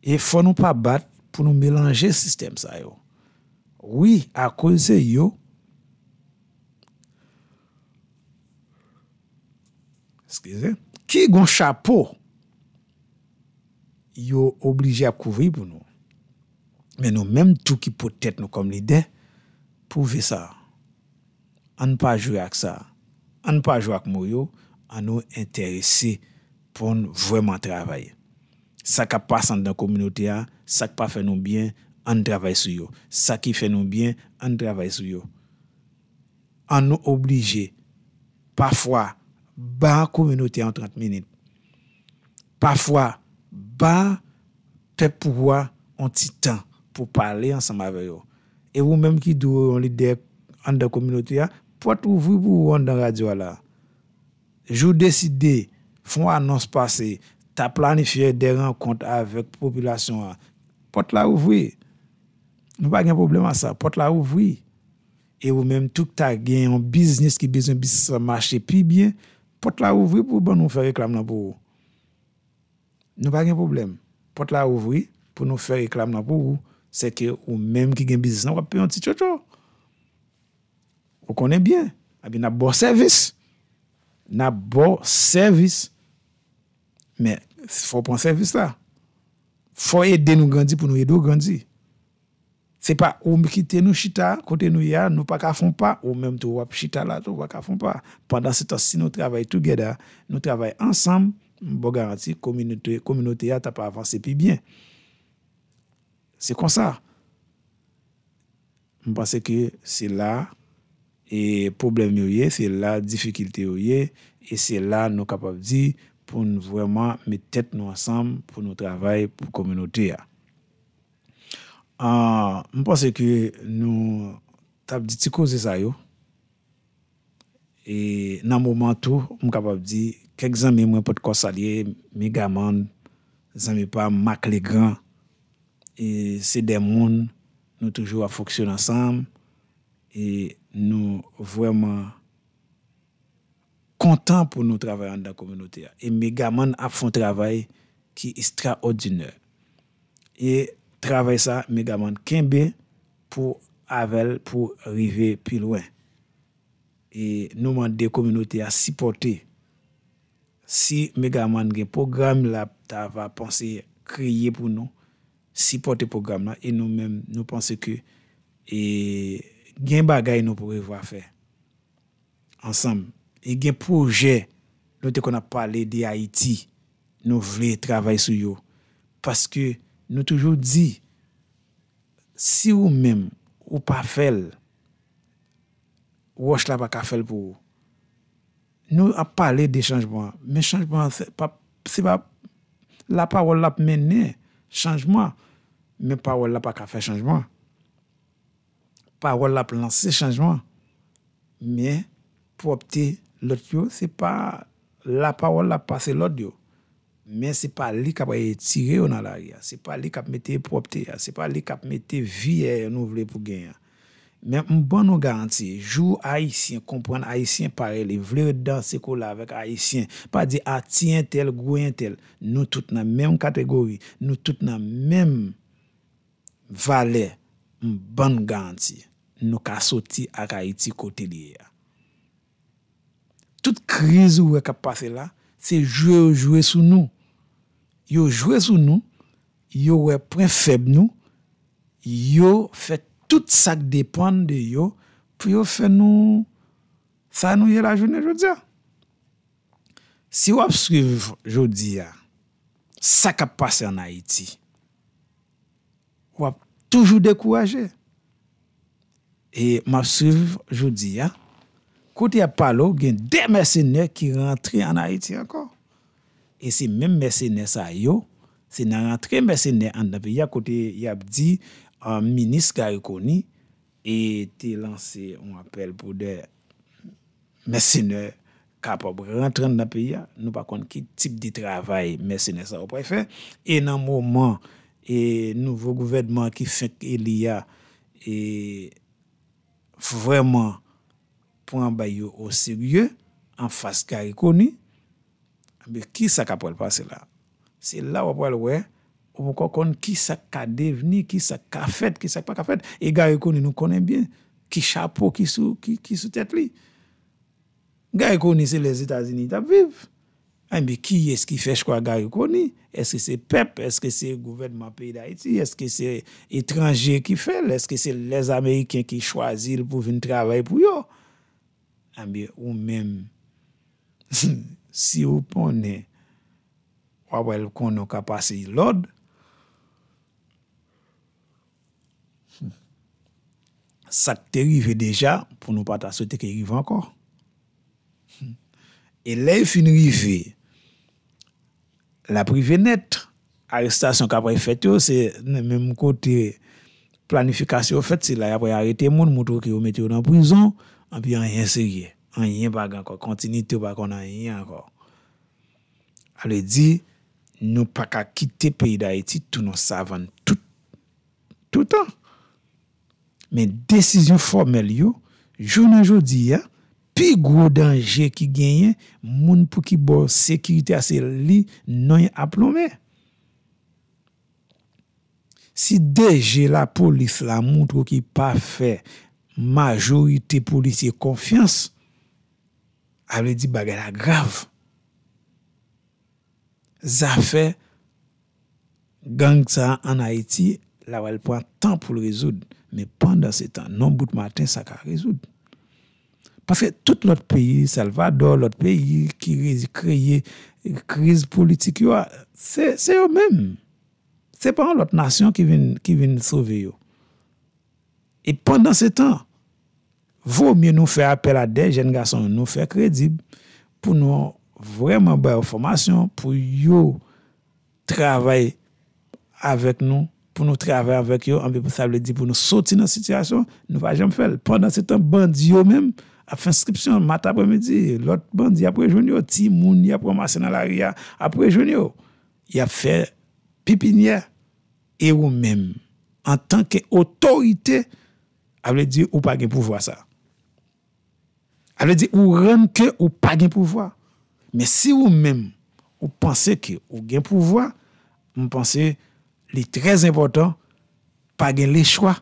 E fò nou pa bat, pou nou melanje sistem sa yo. Oui, a kouze yo. Skeze. Ki yon chapo, yo oblije a kouvri pou nou. Men nou menm tou ki potet nou kom lide, pou ve sa. An pa jwe ak sa. An pa jwe ak mou yo, an nou enterese pou nou vweman travaye. Sa ka pasan dan kominuti ya, Sak pa fè nou byen, an travèy sou yo. Sak ki fè nou byen, an travèy sou yo. An nou oblige, pafwa, ba an kominoti an 30 minit. Pafwa, ba, te pouwa an ti tan pou pale an sama vè yo. E wou menm ki dou wou an lidè an da kominoti an, pouwa tou vwi pou wou an dan radyo ala. Jou deside, fwa nan se pase, ta planifye de renkont avèk populasyon an, Pot la ouvwi. Nou pa gen problem a sa. Pot la ouvwi. E ou menm touk ta gen yon biznis ki biznis yon biznis sa machè pi bien. Pot la ouvwi pou bon nou fèr reklam nan pou ou. Nou pa gen problem. Pot la ouvwi pou nou fèr reklam nan pou ou. Se ke ou menm ki gen biznis nan wapè yon ti tchotro. Ou konen bien. A bi na bo servis. Na bo servis. Men, fò pon servis la. Foye de nou gandzi pou nou edou gandzi. Se pa ou miki te nou chita, kote nou ya, nou pa kafon pa, ou mèm tou wap chita la, tou wap kafon pa. Pandan se to si nou travay together, nou travay ansam, mbo garanti, kominote ya ta pa avanse pi bien. Se kon sa. Mwen panse ke se la, e problem yo ye, se la, difikilte yo ye, e se la nou kapav di... pou nou vwèman mè tèt nou asèm pou nou travèy pou komyonote ya. Ah, mwen panse ki nou tab di ti kouze zayou. E nan mouman tou mwen kapap di kek zan mè mwen pot konsalye, mè gamand, zan mè pa mak lè gran. E se demoun nou toujou a foksyon asèm. E nou vwèman... kontan pou nou travay an da komyonote a. E megaman ap fon travay ki istra odineur. E travay sa, megaman kenbe pou avel pou rive pi lwen. E nou man de komyonote a sipote. Si megaman gen program la ta va ponse kriye pou nou, sipote program la, e nou mèm nou ponse ki, e gen bagay nou pou revo a fe. Ansam, E gen proje, nou te kon ap pale de Haiti, nou vle travay sou yo. Paske nou toujou di, si ou mem, ou pa fel, ou wos la pa ka fel pou ou. Nou ap pale de chanjman, men chanjman se pa, se pa la pa wole ap mene, chanjman, men pa wole ap pa ka fel chanjman. Pa wole ap lanse chanjman, men pou opte... Lòt yo, se pa la pawol la pase lòt yo. Men se pa li kap ay etire yo nan la ya. Se pa li kap mette yi propte ya. Se pa li kap mette viye nou vle pou genya. Men mboun nou ganti, jou Aisyen, kompwenn Aisyen pareli, vle danse kou la vek Aisyen. Pa di atyen tel, gwen tel, nou tout nan menm kategori. Nou tout nan menm vale mboun ganti. Nou ka soti ak Aisyen kote li ya. tout krizi wè kap pase la, se jwè ou jwè sou nou. Yo jwè sou nou, yo wè pren feb nou, yo fè tout sak depan de yo, pou yo fè nou, sa nou yè la jwè nou jwè diyan. Si wap siv jwè diyan, sak kap pase an Haiti, wap toujou dekou wajè, e mwap siv jwè diyan, côté à Palo, il y a des mercenaires qui rentrent en Haïti encore. Et c'est même mercenaires ça yo, c'est dans rentrer mercenaires en pays côté il y a dit un ministre reconnu et a lancé on appelle pour des mercenaires capables de rentrer dans le pays. Nous pas contre quel type de travail mercenaires ça au et dans e moment et nouveau gouvernement qui fait qu'il y a et vraiment pou an bay yo ou se gye, an fase Gary Coney, an be ki sa ka poel pase la? Se la wap poel we, ou mou kon kon ki sa ka devni, ki sa ka fet, ki sa ka pa fet, e Gary Coney nou konen bien, ki chapo ki sou tet li. Gary Coney se les Etats-Unis ta viv. An be ki es ki fech kwa Gary Coney? Eske se pep? Eske se gouvenman peyi da Haiti? Eske se etranje ki fel? Eske se les Amerikien ki chwazi pou vin travay pou yo? ou mèm si ou ponè wawèl kon nou kapase lòd sa te rive deja pou nou pata sote ke rive ankor e lèv fin rive la prive net arrestasyon kapay fètyo se mèm kote planifikasyon fèt se la y apoye arete moun moutou ki ou metyo nan prizon An pi an yen sege, an yen bagan kon, kontinite bagan an yen kon. Ale di, nou pa ka kite peyi da eti, tou nou savan toutan. Men, desisyon formel yo, jounan jodi ya, pi gwo denje ki genyen, moun pou ki bo sekirite ase li, non ap lome. Si deje la polis la moun pou ki pa fey, majorite polisye konfians, avle di bagay la grav. Zafè, gang sa an Haiti, la wèl pran tan pou lè rezoud, men pandan se tan, non bout matin sa ka rezoud. Paske tout lòt peyi, salvador, lòt peyi ki kreye kriz politik yo, se yo mèm. Se pan lòt nasyon ki vin souve yo. E pandan se tan, vo mye nou fe apel a den jen ga son nou fe kredib, pou nou an vreman bay ou formasyon, pou yo travay avèk nou, pou nou travay avèk yo, anbe pou sable di pou nou soti nan sityasyon, nou va jem fel. Pandan se tan, bandi yo mèm, ap finstripsyon, mata pou mè di, lot bandi apre joun yo, ti moun ya promasyon nan la riyan, apre joun yo, ya fe pipinye, e ou mèm, an tanke otorite, A vle di ou pa gen pouvoa sa. A vle di ou ren ke ou pa gen pouvoa. Men si ou men, ou panse ke ou gen pouvoa, mwen panse li trez important, pa gen le chwa.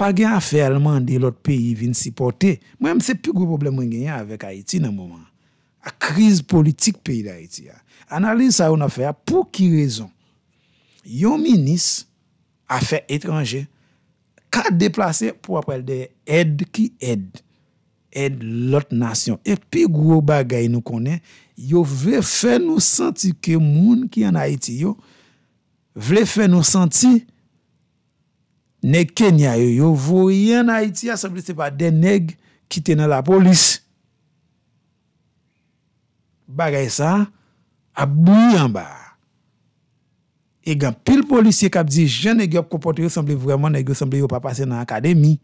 Pa gen aferman de lot peyi vin sipote. Mwen mse pi gwo problem mwen gen ya avek Haiti nan mouman. A kriz politik peyi la Haiti ya. An alis a ou na fey a pou ki rezon. Yo minis a fey etranje, ka deplase pou apel de ed ki ed. Ed lot nasyon. Epi gwo bagay nou konen, yo vle fè nou santi ke moun ki an Haiti yo, vle fè nou santi ne Kenya yo. Yo vwe yon Haiti ya sepele sepa de neg ki te nan la polis. Bagay sa, a bou yon ba. E gen, pil polisye kap di, jen negyo kopote yo, sembli vreman negyo, sembli yo pa pase nan akademi.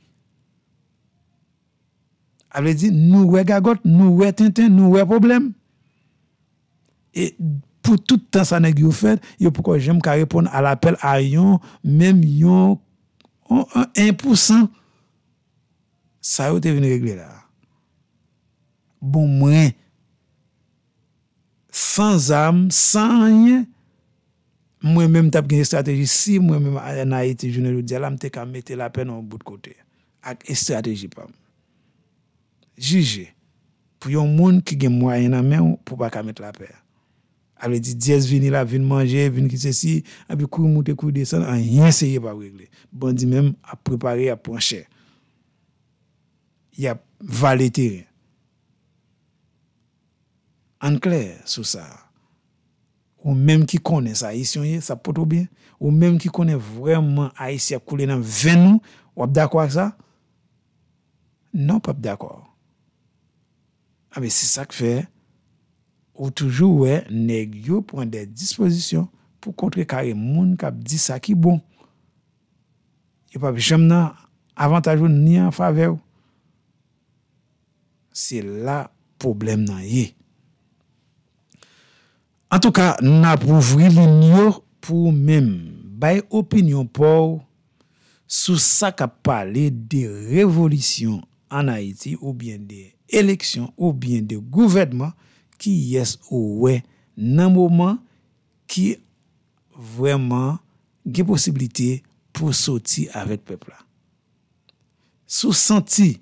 A vle di, nou we gagot, nou we ten ten, nou we problem. E pou toutan sa negyo fèd, yo pou kon jen mka repon al apel a yon, menm yon, an 1%, sa yo te vini regle la. Bon mwen, san zanm, san anyen, Mwen menm tap gen yon estrategi si mwen menm anayite jounelou di alam te kamete la pen an bout kote. Ak estrategi pam. Jije. Pou yon moun ki gen mwa yon an menm pou pa kamete la pen. Alè di diès vini la, vini manje, vini ki se si, api kou mouti kou desan, an yon se yon pa wègle. Bon di menm ap prepari ap ponche. Ya valeti. An kler sou sa a. Ou mèm ki konè sa isyon ye, sa potou bi. Ou mèm ki konè vwèman a isyak koulè nan ven nou, wap dakwa ak sa? Nan wap dakwa. A be, si sa k fè, ou toujou wè, nek yo pwende disposisyon pou kontre kare moun kap di sa ki bon. E wap jèm nan avantajoun ni an favew. Se la problem nan ye. An tou ka, nan pou vremen yo pou mem bay opinyon pou sou sa ka pale de revolisyon an Haiti ou bien de eleksyon ou bien de gouvedman ki yes ou we nan mouman ki vreman ge posibilite pou soti avet pepla. Sou santi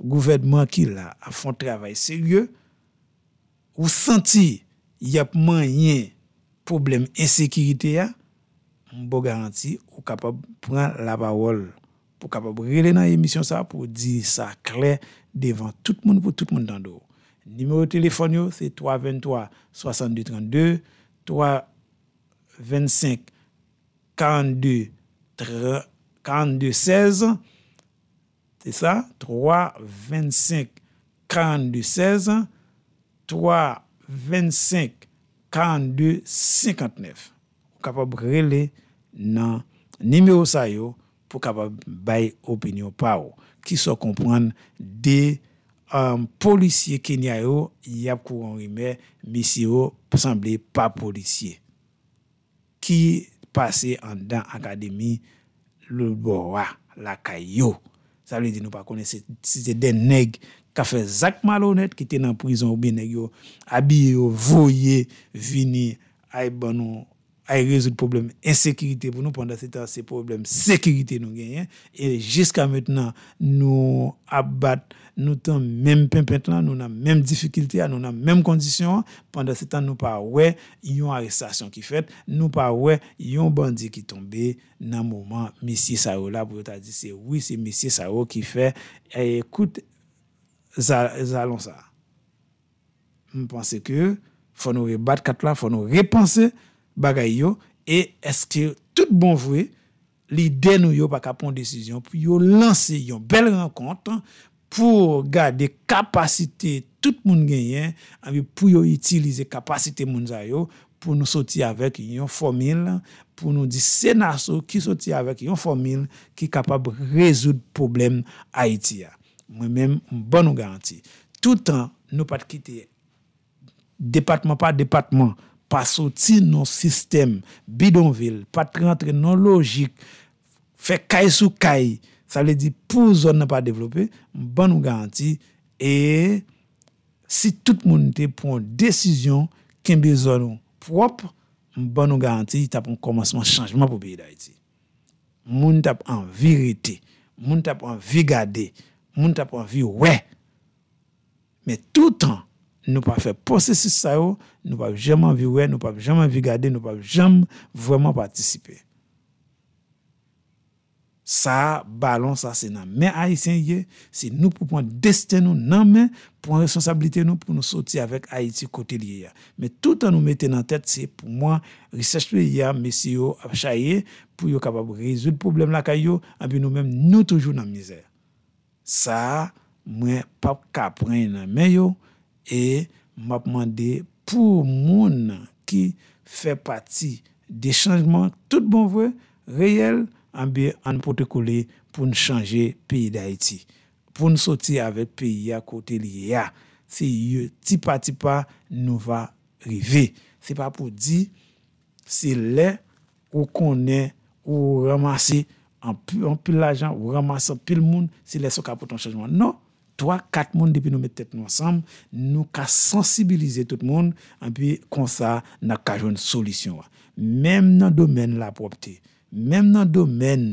gouvedman ki la a fon travay serye ou santi yapman yen problem ensekiriti ya, mbo garanti ou kapab pran labawol. Pou kapab rele nan emisyon sa, pou di sa kre devan tout moun pou tout moun dando. Nime ou telefon yo, se 323-6232, 325-42-16, 325-42-16, 325-42-16, 25, 42, 59. Ou kapab rele nan nime ou sa yo pou kapab bay opinyon pa ou. Ki so kompran de um, polisye kenya yo, yap kouron rime, misi yo, pou sanble pa polisye. Ki pase an dan akademi loulbouwa, lakay yo. Sa louni di nou pa konen, si se den neg... ka fe Zak Malonet ki te nan prison ou bine yo abye yo voye vini ay rezout problem ensekiriti pou nou pwanda se tan se problem sekiriti nou genyen e jiska metnan nou abat nou tan mem pimpent lan nou nan mem difikilti an nou nan mem kondisyon pwanda se tan nou pa we yon arrestasyon ki fet nou pa we yon bandi ki tombe nan mouman Messie Sarou la pou yo ta di se oui se Messie Sarou ki fet e koute zalon sa. Mpense ke, fon nou rebat katla, fon nou repanse bagay yo, e eske tout bonvwe, li denou yo baka pon desisyon pou yo lance yon bel renkont pou gade kapasite tout moun genyen, anvi pou yo itilize kapasite moun zay yo pou nou soti avek yon formil pou nou di senaso ki soti avek yon formil ki kapab rezoud problem Haiti ya. mwen mèm m banou bon garanti. Tout an nou pat kite depatman pa depatman pa soti nou sistem bidonvil, pat rentre nou logik fe kaye sou kaye sa le di pou zon nan pa devlope, m banou bon garanti e si tout moun te pou an desisyon kembe zon nou prop m banou bon garanti y tap an komasman chanjman pou pi y da iti. Moun tap an virite, moun tap an vigade, moun ta pou anvi wè. Me tout an, nou pa fè posè si sa yo, nou pa fè jèm anvi wè, nou pa fè jèm anvi gade, nou pa fè jèm vwèman patisipe. Sa balon sa se nan men Haitien ye, se nou pou pou an deste nou nan men, pou an resonsabilite nou pou nou soti avèk Haiti kote liye ya. Me tout an nou mette nan tèt se pou mwen risèche liye ya, mè si yo ap chaye, pou yo kapab rizou l problem lakay yo, anbi nou mèm nou toujou nan mizèr. Sa mwen pap kapren nan men yo e map mande pou moun ki fe pati de chanjman tout bon vwe reyel anbe an potekole pou nou chanje peyi da iti. Po nou soti avet peyi ya kote li ya. Se yu tipa tipa nou va rive. Se pa pou di se le ou konen ou ramansi Anpil la jan, waman sanpil moun Si leso ka poton chanjman Non, 3-4 moun depi nou metet nou ansam Nou ka sensibilize tout moun Anpi konsa Na kajon solisyon Mem nan domen la propte Mem nan domen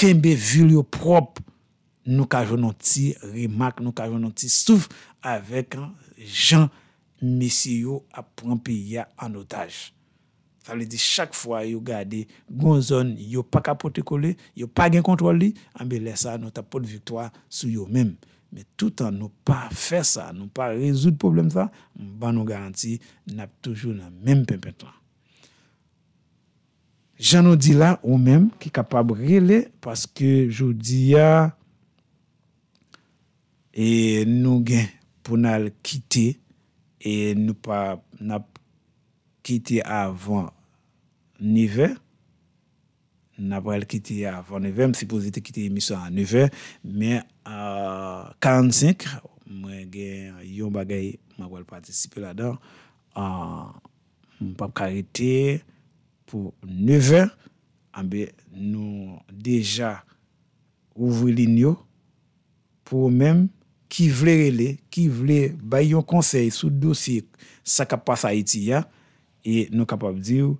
Kenbe vil yo prop Nou kajon nonsi rimak Nou kajon nonsi souf Avèk jan mesiyo A prampi ya anotaj Sa li di chak fwa yo gade gonzon yo pa kapote kole, yo pa gen kontrol li, anbe le sa nou tapote vitwa sou yo men. Me toutan nou pa fe sa, nou pa rezout problem sa, ban nou garanti nap toujou nan men pimpetwa. Jan nou di la ou men ki kapab rele paske jou di ya ah, e nou gen pou nan kite e nou pa nap kite avan Nive, n ap wèl ki ti avan Nive, m si pozite ki ti emiswa an Nive, mè 45, m wè gen yon bagay m wèl patisipe la dan, m pap karite pou Nive, anbe nou deja ouvri lin yo, pou mèm ki vle rele, ki vle bay yon konsey sou dosi sa kapasa iti ya, e nou kapap diyo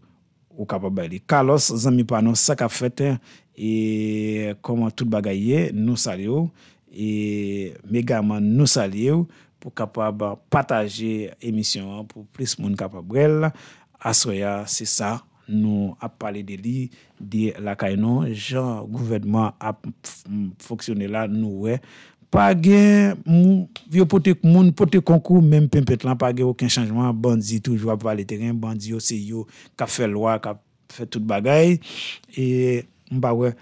Ou kapabay li. Kalos, zanmi panon, sak ap fete, eh, e koman tout bagayye, nou salye ou, e megaman nou salye ou, pou kapab pataje emisyon an pou plis moun kapab wèl, aswaya se sa nou ap pale de li, de la kaynon, jan gouvedman ap foksyone la nou wèl. pa gen moun pote konkou, menm pimpet lan, pa gen ouken chanjman, bandi toujwa pa le teren, bandi yo se yo ka fe lwa, ka fe tout bagay, e mba we,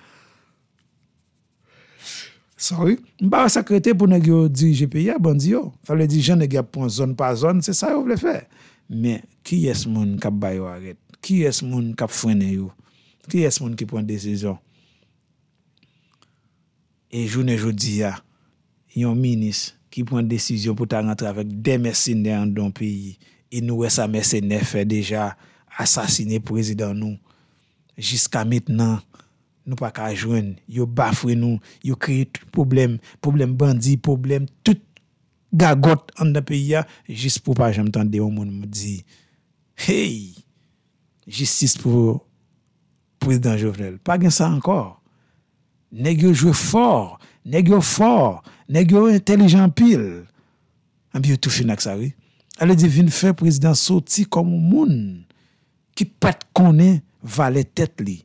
sorry, mba we sakrete pou ne gen yo dirije pe ya, bandi yo, fa le di jen ne gen pon zon pa zon, se sa yo vle fe, men ki yes moun ka bayo aget, ki yes moun ka fwene yo, ki yes moun ki pon desizyon, e joun e joudi ya, yon minis ki pon desisyon pou ta rentre avèk, demesine an don piyi, inou wè sa mesene fè deja, asasine prezidè an nou, jiska metnan, nou pa ka jwen, yo bafwe nou, yo kriye tout poublem, poublem bandi, poublem, tout gagot an don piyi ya, jis pou pa jom tande yon moun mou di, hey, jistis pou prezidè an jowrel, pa gen sa ankor, negyo jwe for, Nè gyo for, nè gyo intelijan pil. An bi yo touche naksari. Alè di vin fè prezident soti kom moun. Ki pat konen valet tèt li.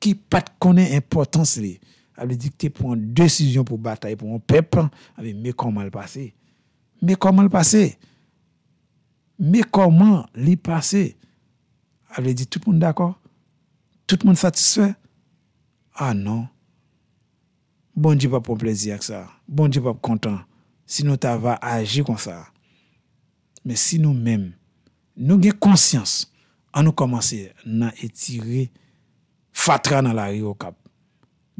Ki pat konen impotans li. Alè di ti pou an desisyon pou batay pou an pep. Alè di, mè koman l'pase? Mè koman l'pase? Mè koman l'i pase? Alè di, tout moun d'akor? Tout moun satisfè? An ah non. Bon di pa pou plezi ak sa, bon di pa pou kontan, si nou ta va aji kon sa. Men si nou men, nou gen konsyans an nou komanse nan etire fatra nan la rio kap.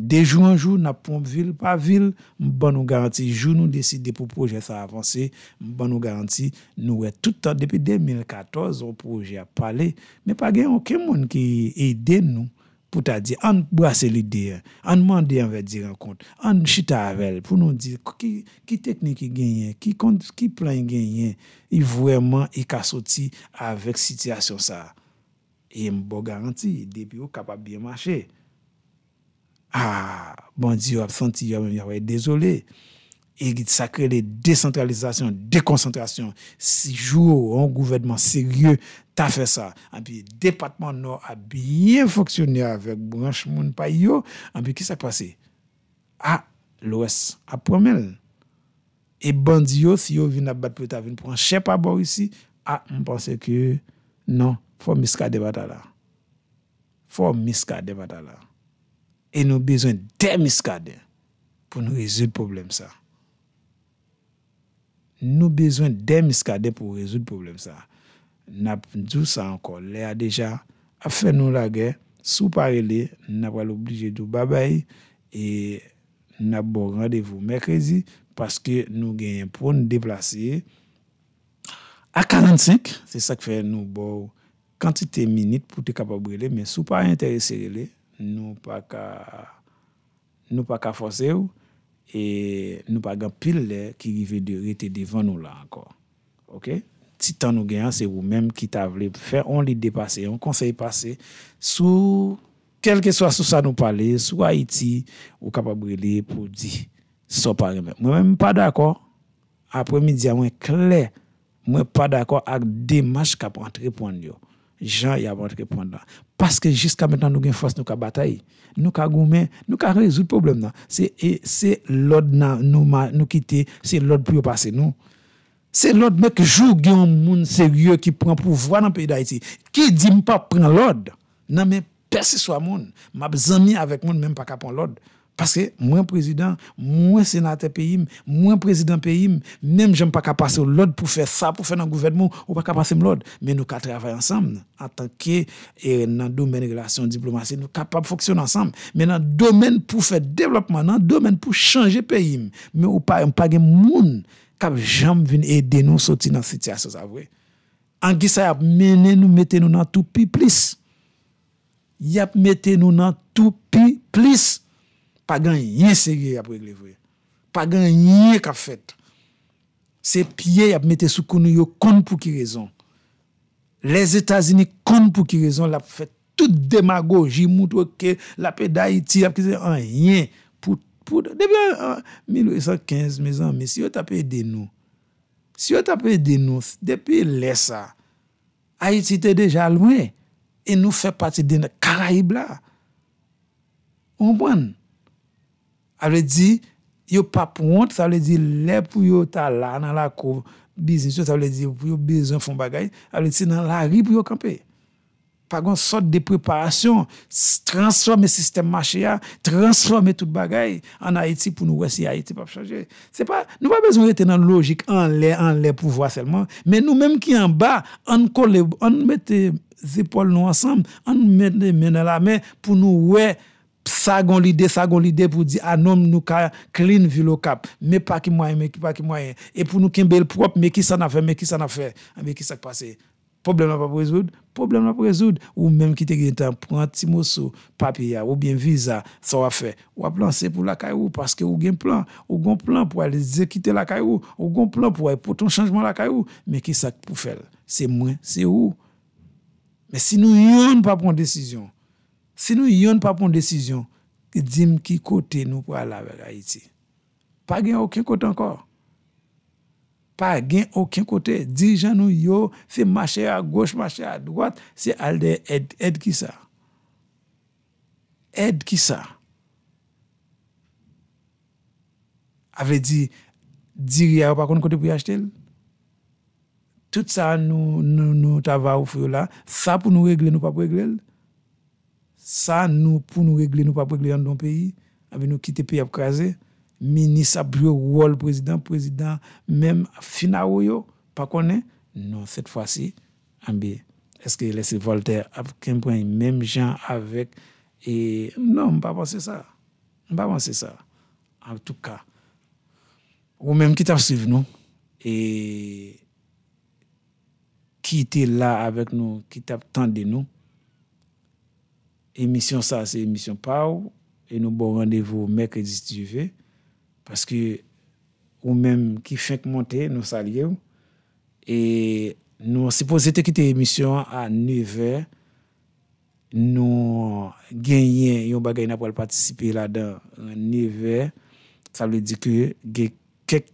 Dejou anjou nan pou vil, pa vil, mba nou garanti, jou nou deside pou proje sa avanse, mba nou garanti, nou we tout an, depi 2014, ou proje a pale, men pa gen yon ke moun ki ide nou, Pou ta di, an bwa se li di, an mandi an ve di renkont, an chita avèl pou nou di ki teknik y genyen, ki plan y genyen, y vwèman y ka soti avèk sityasyon sa. Y mbo garanti, depi yo kapap biye manche. Ha, bon di yo ap santi yo men y avèy dezolé. E git sakre de descentralizasyon, de konsentrasyon, sijou ou an gouvedman serye, ta fè sa. An pi, departman nou a biyen foksyonye avèk branche moun pa yo. An pi, ki sa kwasi? A, l'O.S. A promen. E bandi yo, si yo vin a bat pou ta vin pou an chèp abor isi, a, mwen panse ki yo, nan, fò miskade vat ala. Fò miskade vat ala. E nou bezon de miskade pou nou reze problem sa. Nou bezwen den miskade pou rezout problem sa. Nap djou sa ankon, le a deja afe nou la gen, sou pare le, nap wale oblije djou babay, e nap bon randevou mek rezi, paske nou gen pou nou deplase. A 45, se sa kfe nou bon kantite minute pou te kapabre le, men sou pare interese le, nou pa ka force ou, E nou pa gen pil lè ki rive de rete devan nou la anko. Ok? Ti tan nou gen anse ou menm ki ta vle pou fè, on li depase, on konsey pase, sou, kelke sou a sou sa nou pale, sou Haiti, ou kapabre li pou di, sou pa gen menm. Mwen menm pa d'akor, apre mi diya mwen kle, mwen pa d'akor ak demaj ka pwantre pwant yo. Jan ya pwantre pwant dan. Paske jiska metan nou gen fos nou ka bataye, nou ka goumen, nou ka rezout problem nan. Se e, lòd nan nou ma, nou kite, se lòd pou yo pase nou. Se lòd mek jou gen moun sèrye ki pren pou vwa nan peyi da iti. Ki di mpa pren lòd, nan men perse swa moun. Ma bezan mi avèk moun menm pa kapon lòd. Paske mwen prezident, mwen senatè pe yim, mwen prezident pe yim, nem jem pa kapase ou lod pou fè sa pou fè nan gouvernment ou pa kapase ou lod, men nou ka travay ansam, an tanke e, nan domen relasyon diplomasyon nou kapap foksyon ansam, men nan domen pou fè devlopman, nan domen pou chanje pe yim, men ou pa gen moun kap jem vin eden nou soti nan sityasyon sa vwe. Angi sa yap menen nou meten nou nan toupi plis, yap meten nou nan toupi plis, pa gen yin seri ap reglevwe. Pa gen yin kap fet. Se piye ap mette soukounou yo kon pou ki rezon. Le Etasini kon pou ki rezon la pou fet tout demagoji mout wakè la pe d'Haïti ap ki se an yin. Depi 1915, mè san, mè si yo tapè denou. Si yo tapè denou, depi lè sa, Haïti te deja lwen, e nou fè pati dena karaib la. Omban? A lè di, yo pa pront, sa lè di lè pou yo ta la nan la kou, bizis yo, sa lè di pou yo bizis yon fon bagay, sa lè di nan la ri pou yo kampe. Pa gon, sot de preparasyon, transforme sistem machia, transforme tout bagay, an a iti pou nou wè si a iti pa chanje. Se pa, nou pa bezon yote nan logik, an lè, an lè pou vwa selman, men nou menm ki an ba, an kon le, an mette zepol nou ansam, an menne menne la men pou nou wè Sa gon lide, sa gon lide pou di anom ah, nou ka klin vilokap. Me pa ki mwayen, me ki pa ki mwayen. E pou nou kembe l prop, me ki sa na fe, me ki sa na fe. A ah, me ki sa ki pase. Problem la pa pou rezoud? Problem la pou rezoud. Ou menm ki te gen tan, pran ti moso, papiya, ou bien viza, sa wafè. Ou a planse pou lakay ou, paske ou gen plan. Ou gon plan pou wè lize kite lakay ou. Ou gon plan pou wè poton chanjman lakay ou. Me ki sa ki pou fel? Se mwen, se ou. Me si nou yon pa pran desisyon. Se nou yon pa pon desisyon, ki dim ki kote nou pou ala vek a iti. Pa gen okin kote ankor. Pa gen okin kote. Dirijan nou yo, se mache a goche, mache a dwat, se al de ed, ed ki sa. Ed ki sa. Ave di, diri a yo pa kon kote pou yachte el. Tout sa nou, nou tava ou fuyo la, sa pou nou regle nou pa pou regle el. Sa nou pou nou regle nou pa pregle yon don peyi? A be nou kite peyi ap kaze? Ministre, bureau, wol, prezident, prezident, men fina ou yo pa konen? Non, set fwa si. Ambe, eske lese Voltaire ap kenpwen yon menm jen avèk? E, non, mba avanse sa. Mba avanse sa. An tou ka. Ou menm kite ap siv nou. E kite la avèk nou, kite ap tande nou. emisyon sa, se emisyon pa ou, e nou bon randevou mèkredi si tu ve, paske ou mèm ki fèk monte, nou salye ou, e nou se posete ki te emisyon a 9è, nou genyen, yon bagay na pou al patisipi la dan 9è, sa lou di ke, ge kek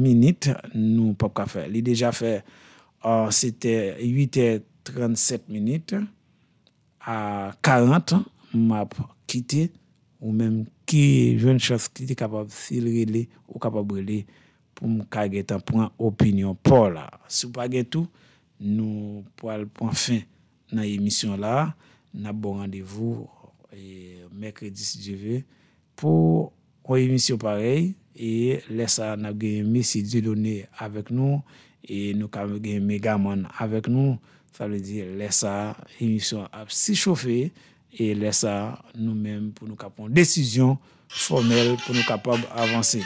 minute, nou pop ka fè, li deja fè, or se te 8è 37 minute, A 40, m ap kite ou menm ki joun chos kite kapab silri li ou kapab li pou m kage tanpwen opinyon pou la. Sou pa gen tou, nou pou alpon fin nan emisyon la, nan bon randevou mekredis jive pou an emisyon parey. E lesa nan gen misi di doni avek nou e nou kame gen mega man avek nou. Sa wè di lè sa emisyon ap si chowfè e lè sa nou mèm pou nou kapon desisyon formèl pou nou kapop avansè.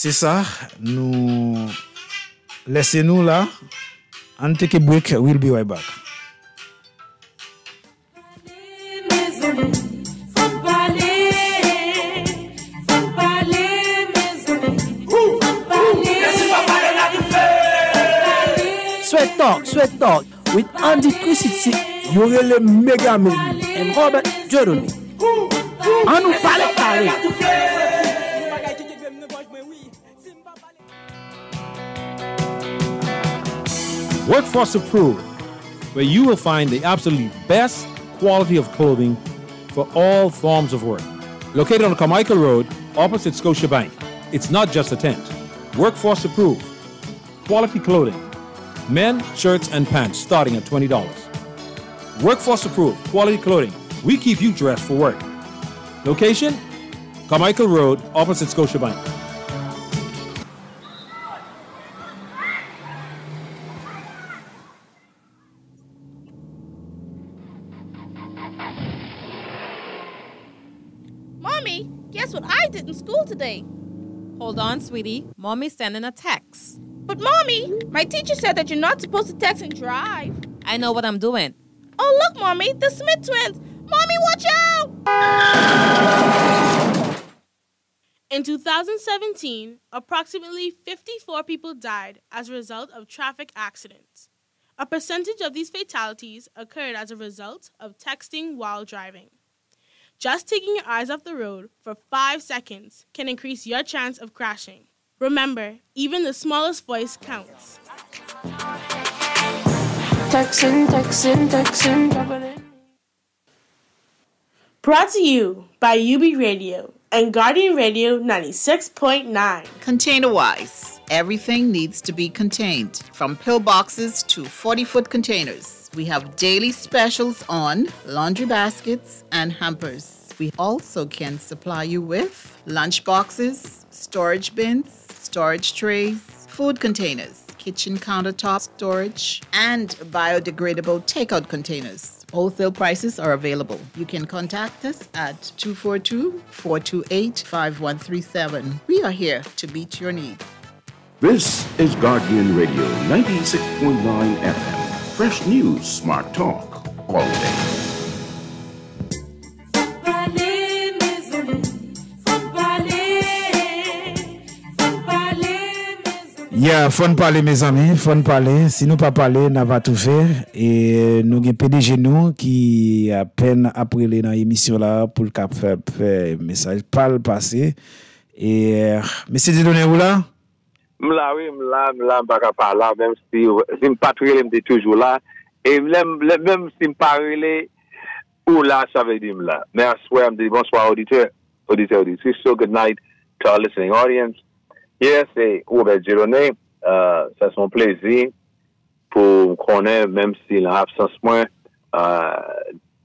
Se sa, lè se nou la, an teke bwek, we'll be right back. Talk, Sweat Talk with Andy Yorele and Robert Jeremy. pale pale. Workforce Approved, where you will find the absolute best quality of clothing for all forms of work. Located on Carmichael Road, opposite Scotiabank. It's not just a tent. Workforce Approved. Quality clothing men, shirts, and pants starting at $20. Workforce approved, quality clothing. We keep you dressed for work. Location Carmichael Road, opposite Scotiabank. Mommy, guess what I did in school today? Hold on, sweetie. Mommy's sending a text. But mommy, my teacher said that you're not supposed to text and drive. I know what I'm doing. Oh look, mommy, the Smith twins. Mommy, watch out! In 2017, approximately 54 people died as a result of traffic accidents. A percentage of these fatalities occurred as a result of texting while driving. Just taking your eyes off the road for five seconds can increase your chance of crashing. Remember, even the smallest voice counts. Texan, Texan, Texan, Brought to you by UB Radio and Guardian Radio 96.9. Container wise, everything needs to be contained, from pillboxes to 40 foot containers. We have daily specials on laundry baskets and hampers. We also can supply you with lunch boxes, storage bins, storage trays, food containers, kitchen countertop storage, and biodegradable takeout containers. Wholesale prices are available. You can contact us at 242 428 5137. We are here to meet your needs. This is Guardian Radio 96.9 FM. Fresh news, smart talk, all day. Fon pale, mes ami, fon pale. Si nou pa pale, nan va toufe. E nou gen pedi genou ki apen aprele nan emisyon la pou lkape mesaj pal pase. E, mese di donen ou la? Mla, wè, mla, mla, mba ka pale. Mwen si, zin patrele mde toujou la. E mwen, mwen, mwen, zin palele ou la sa ve di mla. Mwen a swè mde, bon swè, audite, audite, audite. So good night to our listening audience. Yes, c'est Robert Gironet. euh, ça son plaisir pour qu'on ait, même si l'absence moins, euh,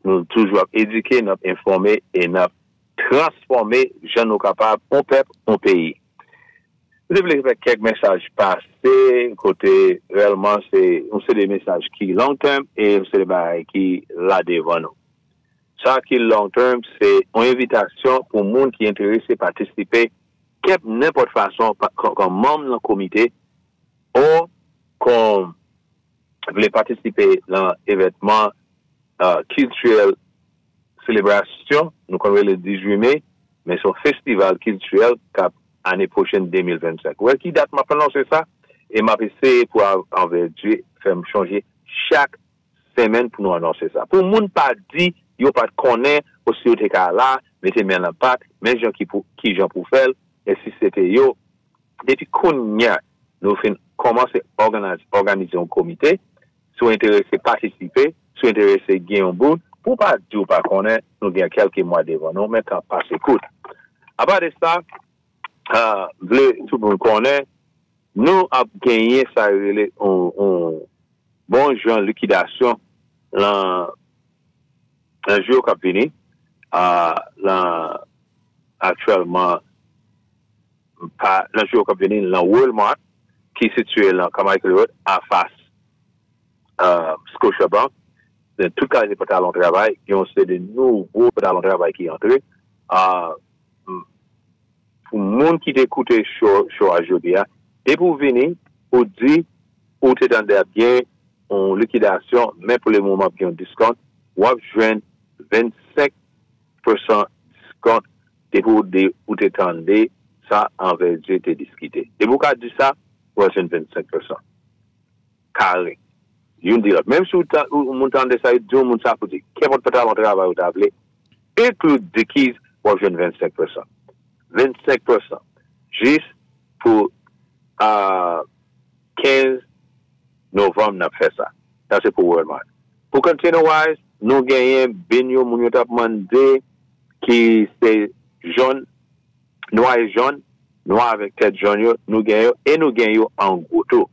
nous toujours éduquer, nous informer et nous transformer jeunes nous capables, au peuple, au pays. Je voulais faire quelques messages passés, côté réellement, c'est, on sait des messages qui long terme et on des qui là devant nous. Ça qui long terme, c'est une invitation pour le monde qui est intéressé à participer Kèp nèpot fason, kon mom nan komite, ou kon vle patisipe lan evètman kiltüel celebra syon, nou kon vle le 18 me, men son festival kiltüel kap anè pochèn 2025. Wel ki dat ma prononse sa, e ma pese pou anvej di, fèm chanje chak femen pou nou anonse sa. Pou moun pa di, yo pat konen, o siyo te ka la, metè men l'impak, men jen ki jen pou fèl, et si sete yo, deti kon nye, nou fin komanse organize yon komite, sou interese patisipe, sou interese gen yon bou, pou pa djou pa konen, nou gen kelke mwa devan, nou men tan pase kout. Aba de sa, euh, vle, tout bou konen, nou ap genye sa bon joun likidasyon lan jou kapini, lan aktuelman pa lanjou kap veni lan World Mart ki situe lan Kamayke Road a fas Skosha Bank. Den tout kaze patalon trabay, yon se den nou bo patalon trabay ki yon tre, pou moun ki de koute shou a jodi ya, de pou veni, ou di, ou te tande ap gen, ou lukidasyon, men pou le moun ap gen diskont, wap jwen 25% diskont de pou de ou te tande anveje te diskite. E mou ka di sa, wav jen 25% kare. Yon di la. Mem si ou moun tan de sa e di ou moun sa pou di, ke moun pata moun traba ou table, ek lout dekiz wav jen 25% 25% jist pou 15 Novom napre sa. Da se pou Worldwide. Pou container wise, nou genyen binyo moun yo tapman de ki se joun Noir et jaune, noir avec tête jaune. joun yo, nou gen yo, e nou gen yo an go tou.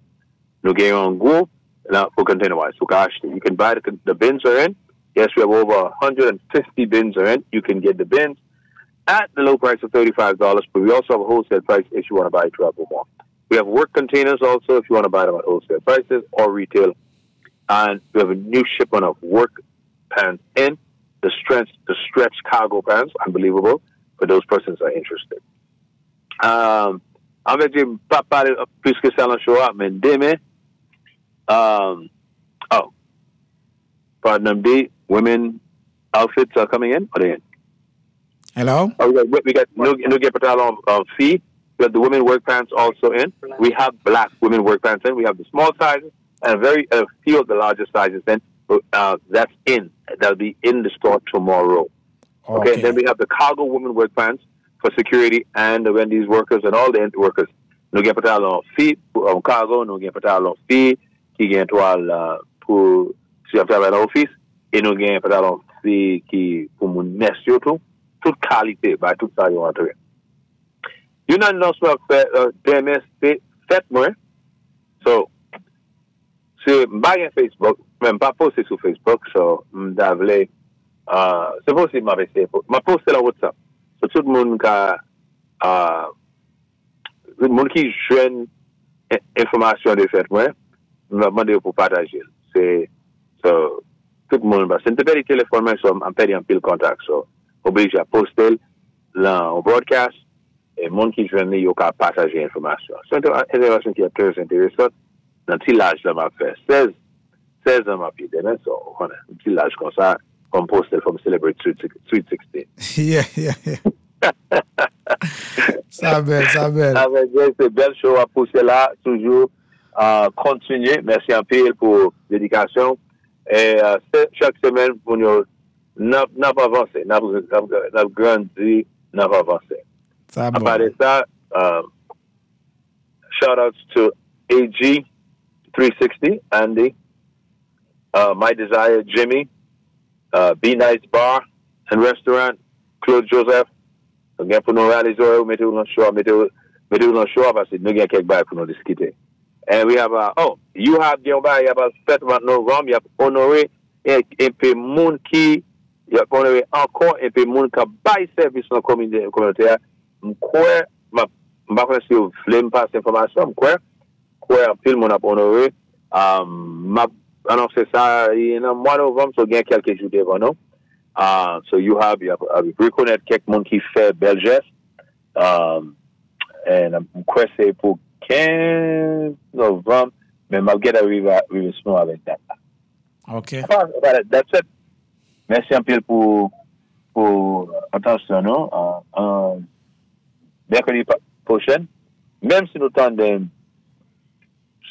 Nou gen yo an container-wise. So gosh, you can buy the, the bins are in. Yes, we have over 150 bins are in. You can get the bins at the low price of $35, but we also have a wholesale price if you want to buy 12 or more. We have work containers also if you want to buy them at wholesale prices or retail. And we have a new shipment of work pants in. The stretch, the stretch cargo pants, unbelievable, for those persons are interested. Um, avec papa, puisque ça l'a choisi, mais demain, um, oh, pardon me, women outfits are coming in? Are they in? Hello? Oh, we got, we got no, no get on uh, fee. We got the women work pants also in. We have black women work pants in. We have the small sizes and very a few of the larger sizes in. Uh, that's in. That'll be in the store tomorrow. Okay. okay. Then we have the cargo women work pants. for security and the Wendy's workers and all the workers. Nou gen patal an ofi, nou gen patal an ofi, ki gen to al uh, pou si apatal an ofis, e nou gen patal an ofi ki pou moun mest yo tou, tout kalite, ba tout sa yo atre. You nan nou swa uh, dèmèst pe fet mwen, so, se mba gen Facebook, mwen pa poste sou Facebook, so, mda vle, uh, se mba poste la WhatsApp, So tout moun ka, tout moun ki jwen informasyon de fet mwen, mwen mande yo pou patajil. Se tout moun ba, se nte peri telefon mwen, am peri an pil kontak. So obriji a postel, lan o broadcast, e moun ki jwen ni yo ka patajil informasyon. Se nte enevasyon ki a trez enteresot, nan tri laj dan ma fe, sez dan ma pi dene, so konen, tri laj kon sa. composted from Celebrate 360. yeah, yeah, yeah. sa bel, sa bel. Sa bel, se bel show a apose la, toujours uh, continuer. Merci un toujou pour Uh, et anpil pou dedikasyon. Uh, se, chak semen pou nou nap avanse, nap grandri, nap avanse. Sa bon. Apare sa, um, shout out to AG360, Andy, uh, My Desire, Jimmy, uh, Be Nice Bar and Restaurant, Claude Joseph. Again, pour nous réaliser, mettez nous show, mettez nous show parce que nous avons quelques bails pour nous And we have, uh, oh, you have des you have a set fait no rhum, you have a honoré un eh, a monkey you have a honoré encore un peu monde qui service dans la communauté. Je crois, je ne sais pas si vous voulez me information, a honoré. Um, an of se sa, yon an mwa nou vwam, so gen kelke jute vwa nou, a, ah, so yu hab, yu konet kek moun ki fe belje, a, en, mkwese pou ken, nou vwam, men mal get a riva, riva smwa vek dek la. Ok. Par, ba, dat sep, mersi anpil pou, pou, atas nan nou, a, ah, a, ah, ben kweni pochen, men si nou tan den,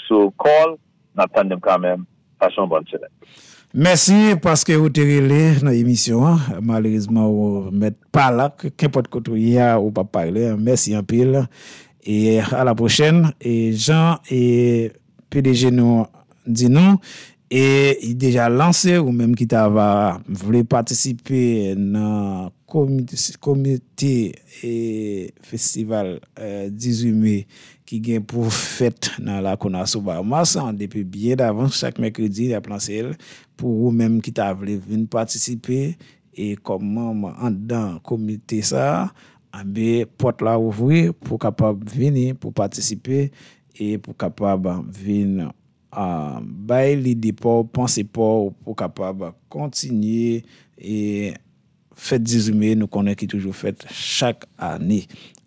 sou kol, nan tan den kwa men, Pachan ban chenè. Mèsi paske ou terile nan emisyon. Malerizman ou met palak. Kepot koutou ya ou papayle. Mèsi anpil. A la pochen. Jean et PDG nou di nou. E yi deja lanse ou menm ki ta va vle patisipe nan komite e, festival 18 e, me ki gen pou fèt nan la konasou ba. Mase an depi bie davan chak mekredi la planse el pou ou menm ki ta vle vle patisipe. E kon menm an dan komite sa an be pot la ou vwe pou kapab veni pou patisipe e pou kapab veni. bay li depo, panse po pou kapab kontinye e fet dizume nou konen ki toujou fet chak ane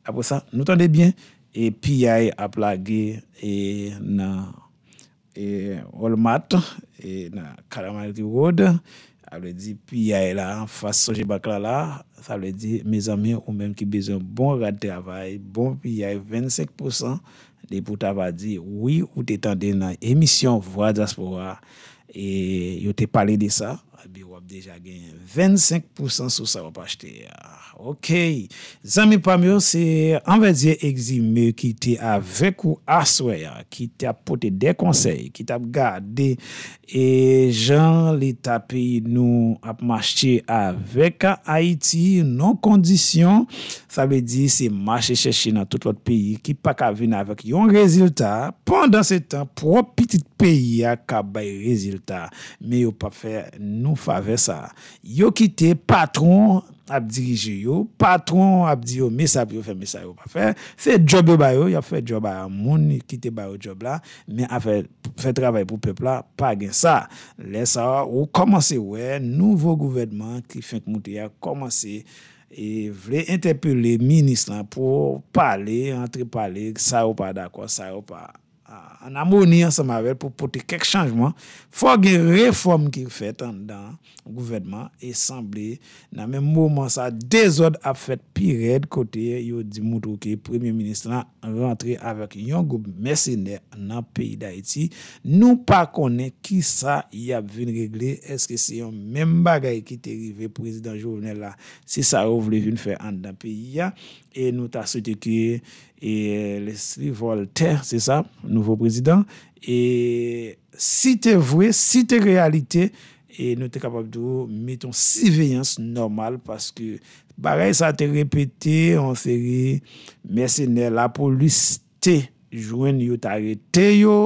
aposan nou tande bien e piyay ap lage e nan rol mat e nan karaman ki wode ap le di piyay la fasonje bakla la mes ame ou men ki bezon bon rat de avay, bon piyay 25% Lè pou ta va di, woui ou te tende nan emisyon Voix d'Aspoir e yo te pale de sa, deja gen 25% sou sa wap achete. Zami pame yo se anveze exime ki te avek ou aswe ya, ki te apote de konsey, ki te ap gade e jan li ta pi nou ap machete avek a Haiti non kondisyon, sa be di se machete cheche nan tout wot pi ki pa ka vina avek yon rezultat pandan se tan pou wap piti pi ya ka bay rezultat me yo pa fe nou favek Yo ki te patron ap dirije yo, patron ap di yo me sape yo fe me sa yo pa fe, fe job yo ba yo, yo fe job a yon, moun ki te ba yo job la, me a fe fe travay pou pepla, pa gen sa. Le sa, ou komanse we, nouvo gouvedman, kifen k mouti ya, komanse, e vle interpele ministran pou pale, entre pale, sa yo pa da kwa, sa yo pa. an a mouni an sa mavel pou pote kek chanjman, fwa gen reform ki fet an dan gouvedman, e sanble nan men mouman sa, dezod ap fet pi red kote yo di moutouke, premye ministran rentre avak yon goup mesine nan peyi da iti, nou pa konen ki sa yap vin regle, eske se yon men bagay ki te rive prezident jounel la, se sa ou vle vin fe an dan peyi ya, e nou ta sote ki, E lesi Voltaire, se sa, nouvo prezident. E si te vwe, si te realite, e nou te kapab do meton si veyans normal paske barey sa te repete an seri mersenè la poliste jwen yot arete yo.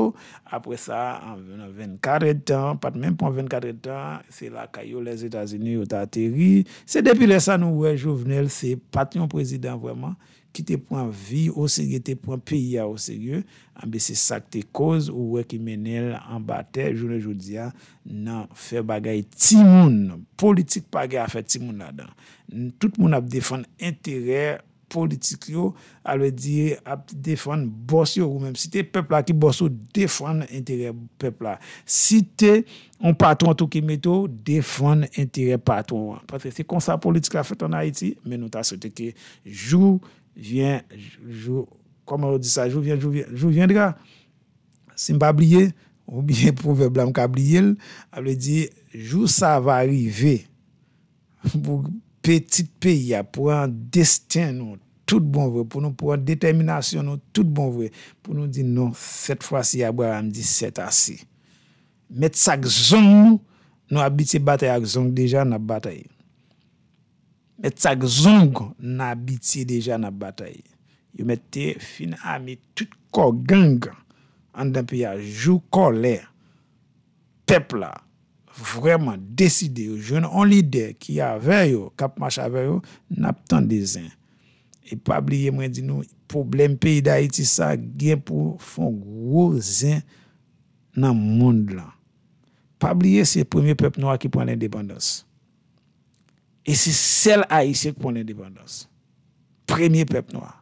Apre sa, an venon 24 tan, pat men pou an 24 tan, se la kayo les Etats-Unis yot ateri. Se depi lesa nouwe jowvenel, se pat yon prezident vweman. ki te pran vi, ou sege te pran piya, ou sege, anbe se sak te koz, ou we ki menel, anbate, jounen joudia, nan fe bagay timoun, politik pa ge a fe timoun la dan. Tout moun ap defan interè politik yo, alwe di ap defan bors yo, ou menm site pepla ki bors yo, defan interè pepla. Site an patoun tou ki meto, defan interè patoun. Patre se konsa politik a fet an Haiti, men nou ta soteke joun Jou viendra, si m pa bliye, ou biye pouve blan m ka bliye l, ap le di, jou sa va arrive, pou petit peyi ap pou an destyen nou, tout bon vwe, pou nou pou an determinasyon nou, tout bon vwe, pou nou di non, nou, set fwa si ap wè am di set asi. Met sa gzon nou, nou ap biti batay ak zon, nou dejan ap batay yon. Metak zonk nan abiti deja nan bataye. Yo meti fin ami tout ko gengan an denpe ya jou kolè pep la vreman deside yo. Joun an li de ki ya vè yo, kap macha vè yo, nap tan de zin. E pabliye mwen di nou, problem peyi da iti sa, gen pou fon gwo zin nan moun la. Pabliye se premier pep nou akipon lèndébandos. E si sel Haitien ki pon l'independance. Premier pep nou a.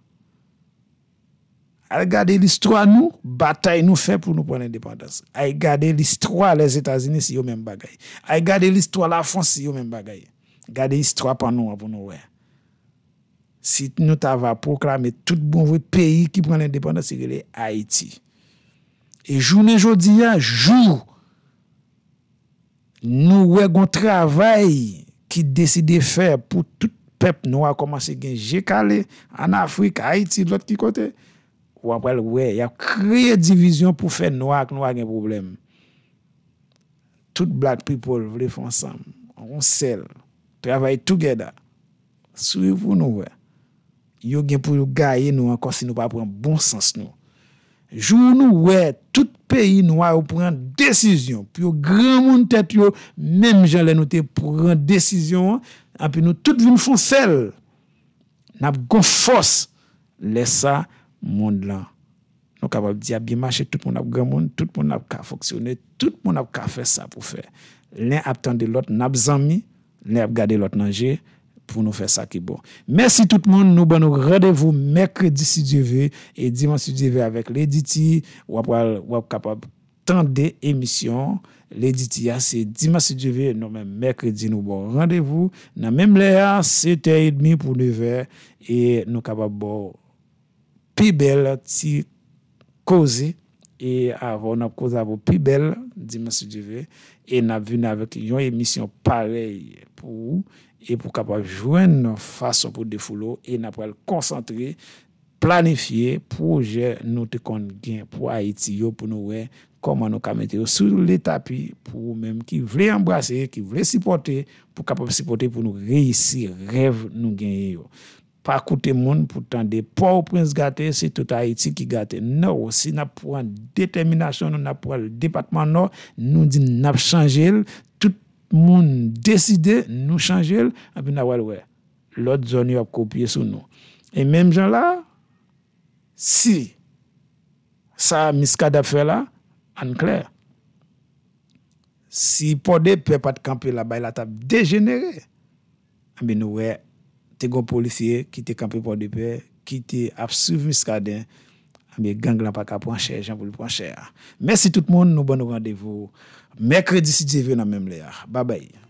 A y gade listro a nou, batay nou fe pou nou pon l'independance. A y gade listro a les Etats-Unis si yo men bagay. A y gade listro a la France si yo men bagay. Gade listro a pan nou a pou nou we. Si nou ta va proklamer tout bon vwe peyi ki pon l'independance, se gwele Haiti. E jounen jodi a, joun. Nou we gwe trabay. Ki deside fè pou tout pep nou a komanse gen jekale an Afrika, Haiti, lot ki kote. Ou anpèl wè, ya kreye divizyon pou fè nou a ak nou a gen problem. Tout black people vle fò ansam. On sel. Travay together. Suivou nou wè. Yo gen pou yu gaye nou an konsi nou pa prèm bon sens nou. Jou nou wè, tout peyi nou wè ou pran desisyon. Pyo gran moun tèt yo, mèm jan lè nou tè pran desisyon, api nou tout vin foun sel. N ap gon fòs lè sa moun lan. Nou kap ap di ap bi mache tout moun ap gran moun, tout moun ap ka foksyonè, tout moun ap ka fè sa pou fè. Lè ap tende lòt n ap zami, lè ap gade lòt nanjè, pou nou fè sa ki bon. Mèsi tout moun nou ban nou rèdevou mèkredi si djivè, e dimansi djivè avèk lè di ti, wap wap kapab tan de emisyon, lè di ti yase dimansi djivè, nou mè mèkredi nou ban rèdevou, nan mèm lè a, sete a yedmi pou djivè, e nou kapab bon pi bel ti kozi, e avò nan koza vo pi bel, dimansi djivè, e nan vè nan avèk yon emisyon paley pou ou, e pou kapap jwen nan fason pou defulo e nap wèl konsantre, planifiye pou jè nou te kon gen pou Haiti yo pou nou wè koman nou kamete yo sou lè tapy pou mèm ki vle embrase ki vle sipote pou kapap sipote pou nou reisi rev nou gen yo pa koute moun pou tan de pou ou prins gate se tout Haiti ki gate nou osi nap pou an determinasyon nou nap wèl depatman nou nou di nap chanje lè moun deside nou chanjel, api nawal we, lot zon yo ap kopye sou nou. E menm jan la, si, sa miskade ap fe la, an kler. Si podep pe pat kampe la bay la tap dejenere, api nou we, te gon polisye ki te kampe podep pe, ki te ap suv miskade, api ganglan pa ka ponche, jan pou li ponche. Mersi tout moun nou bon nou gandevo. Mekre DC TV nan menm le ya. Babay.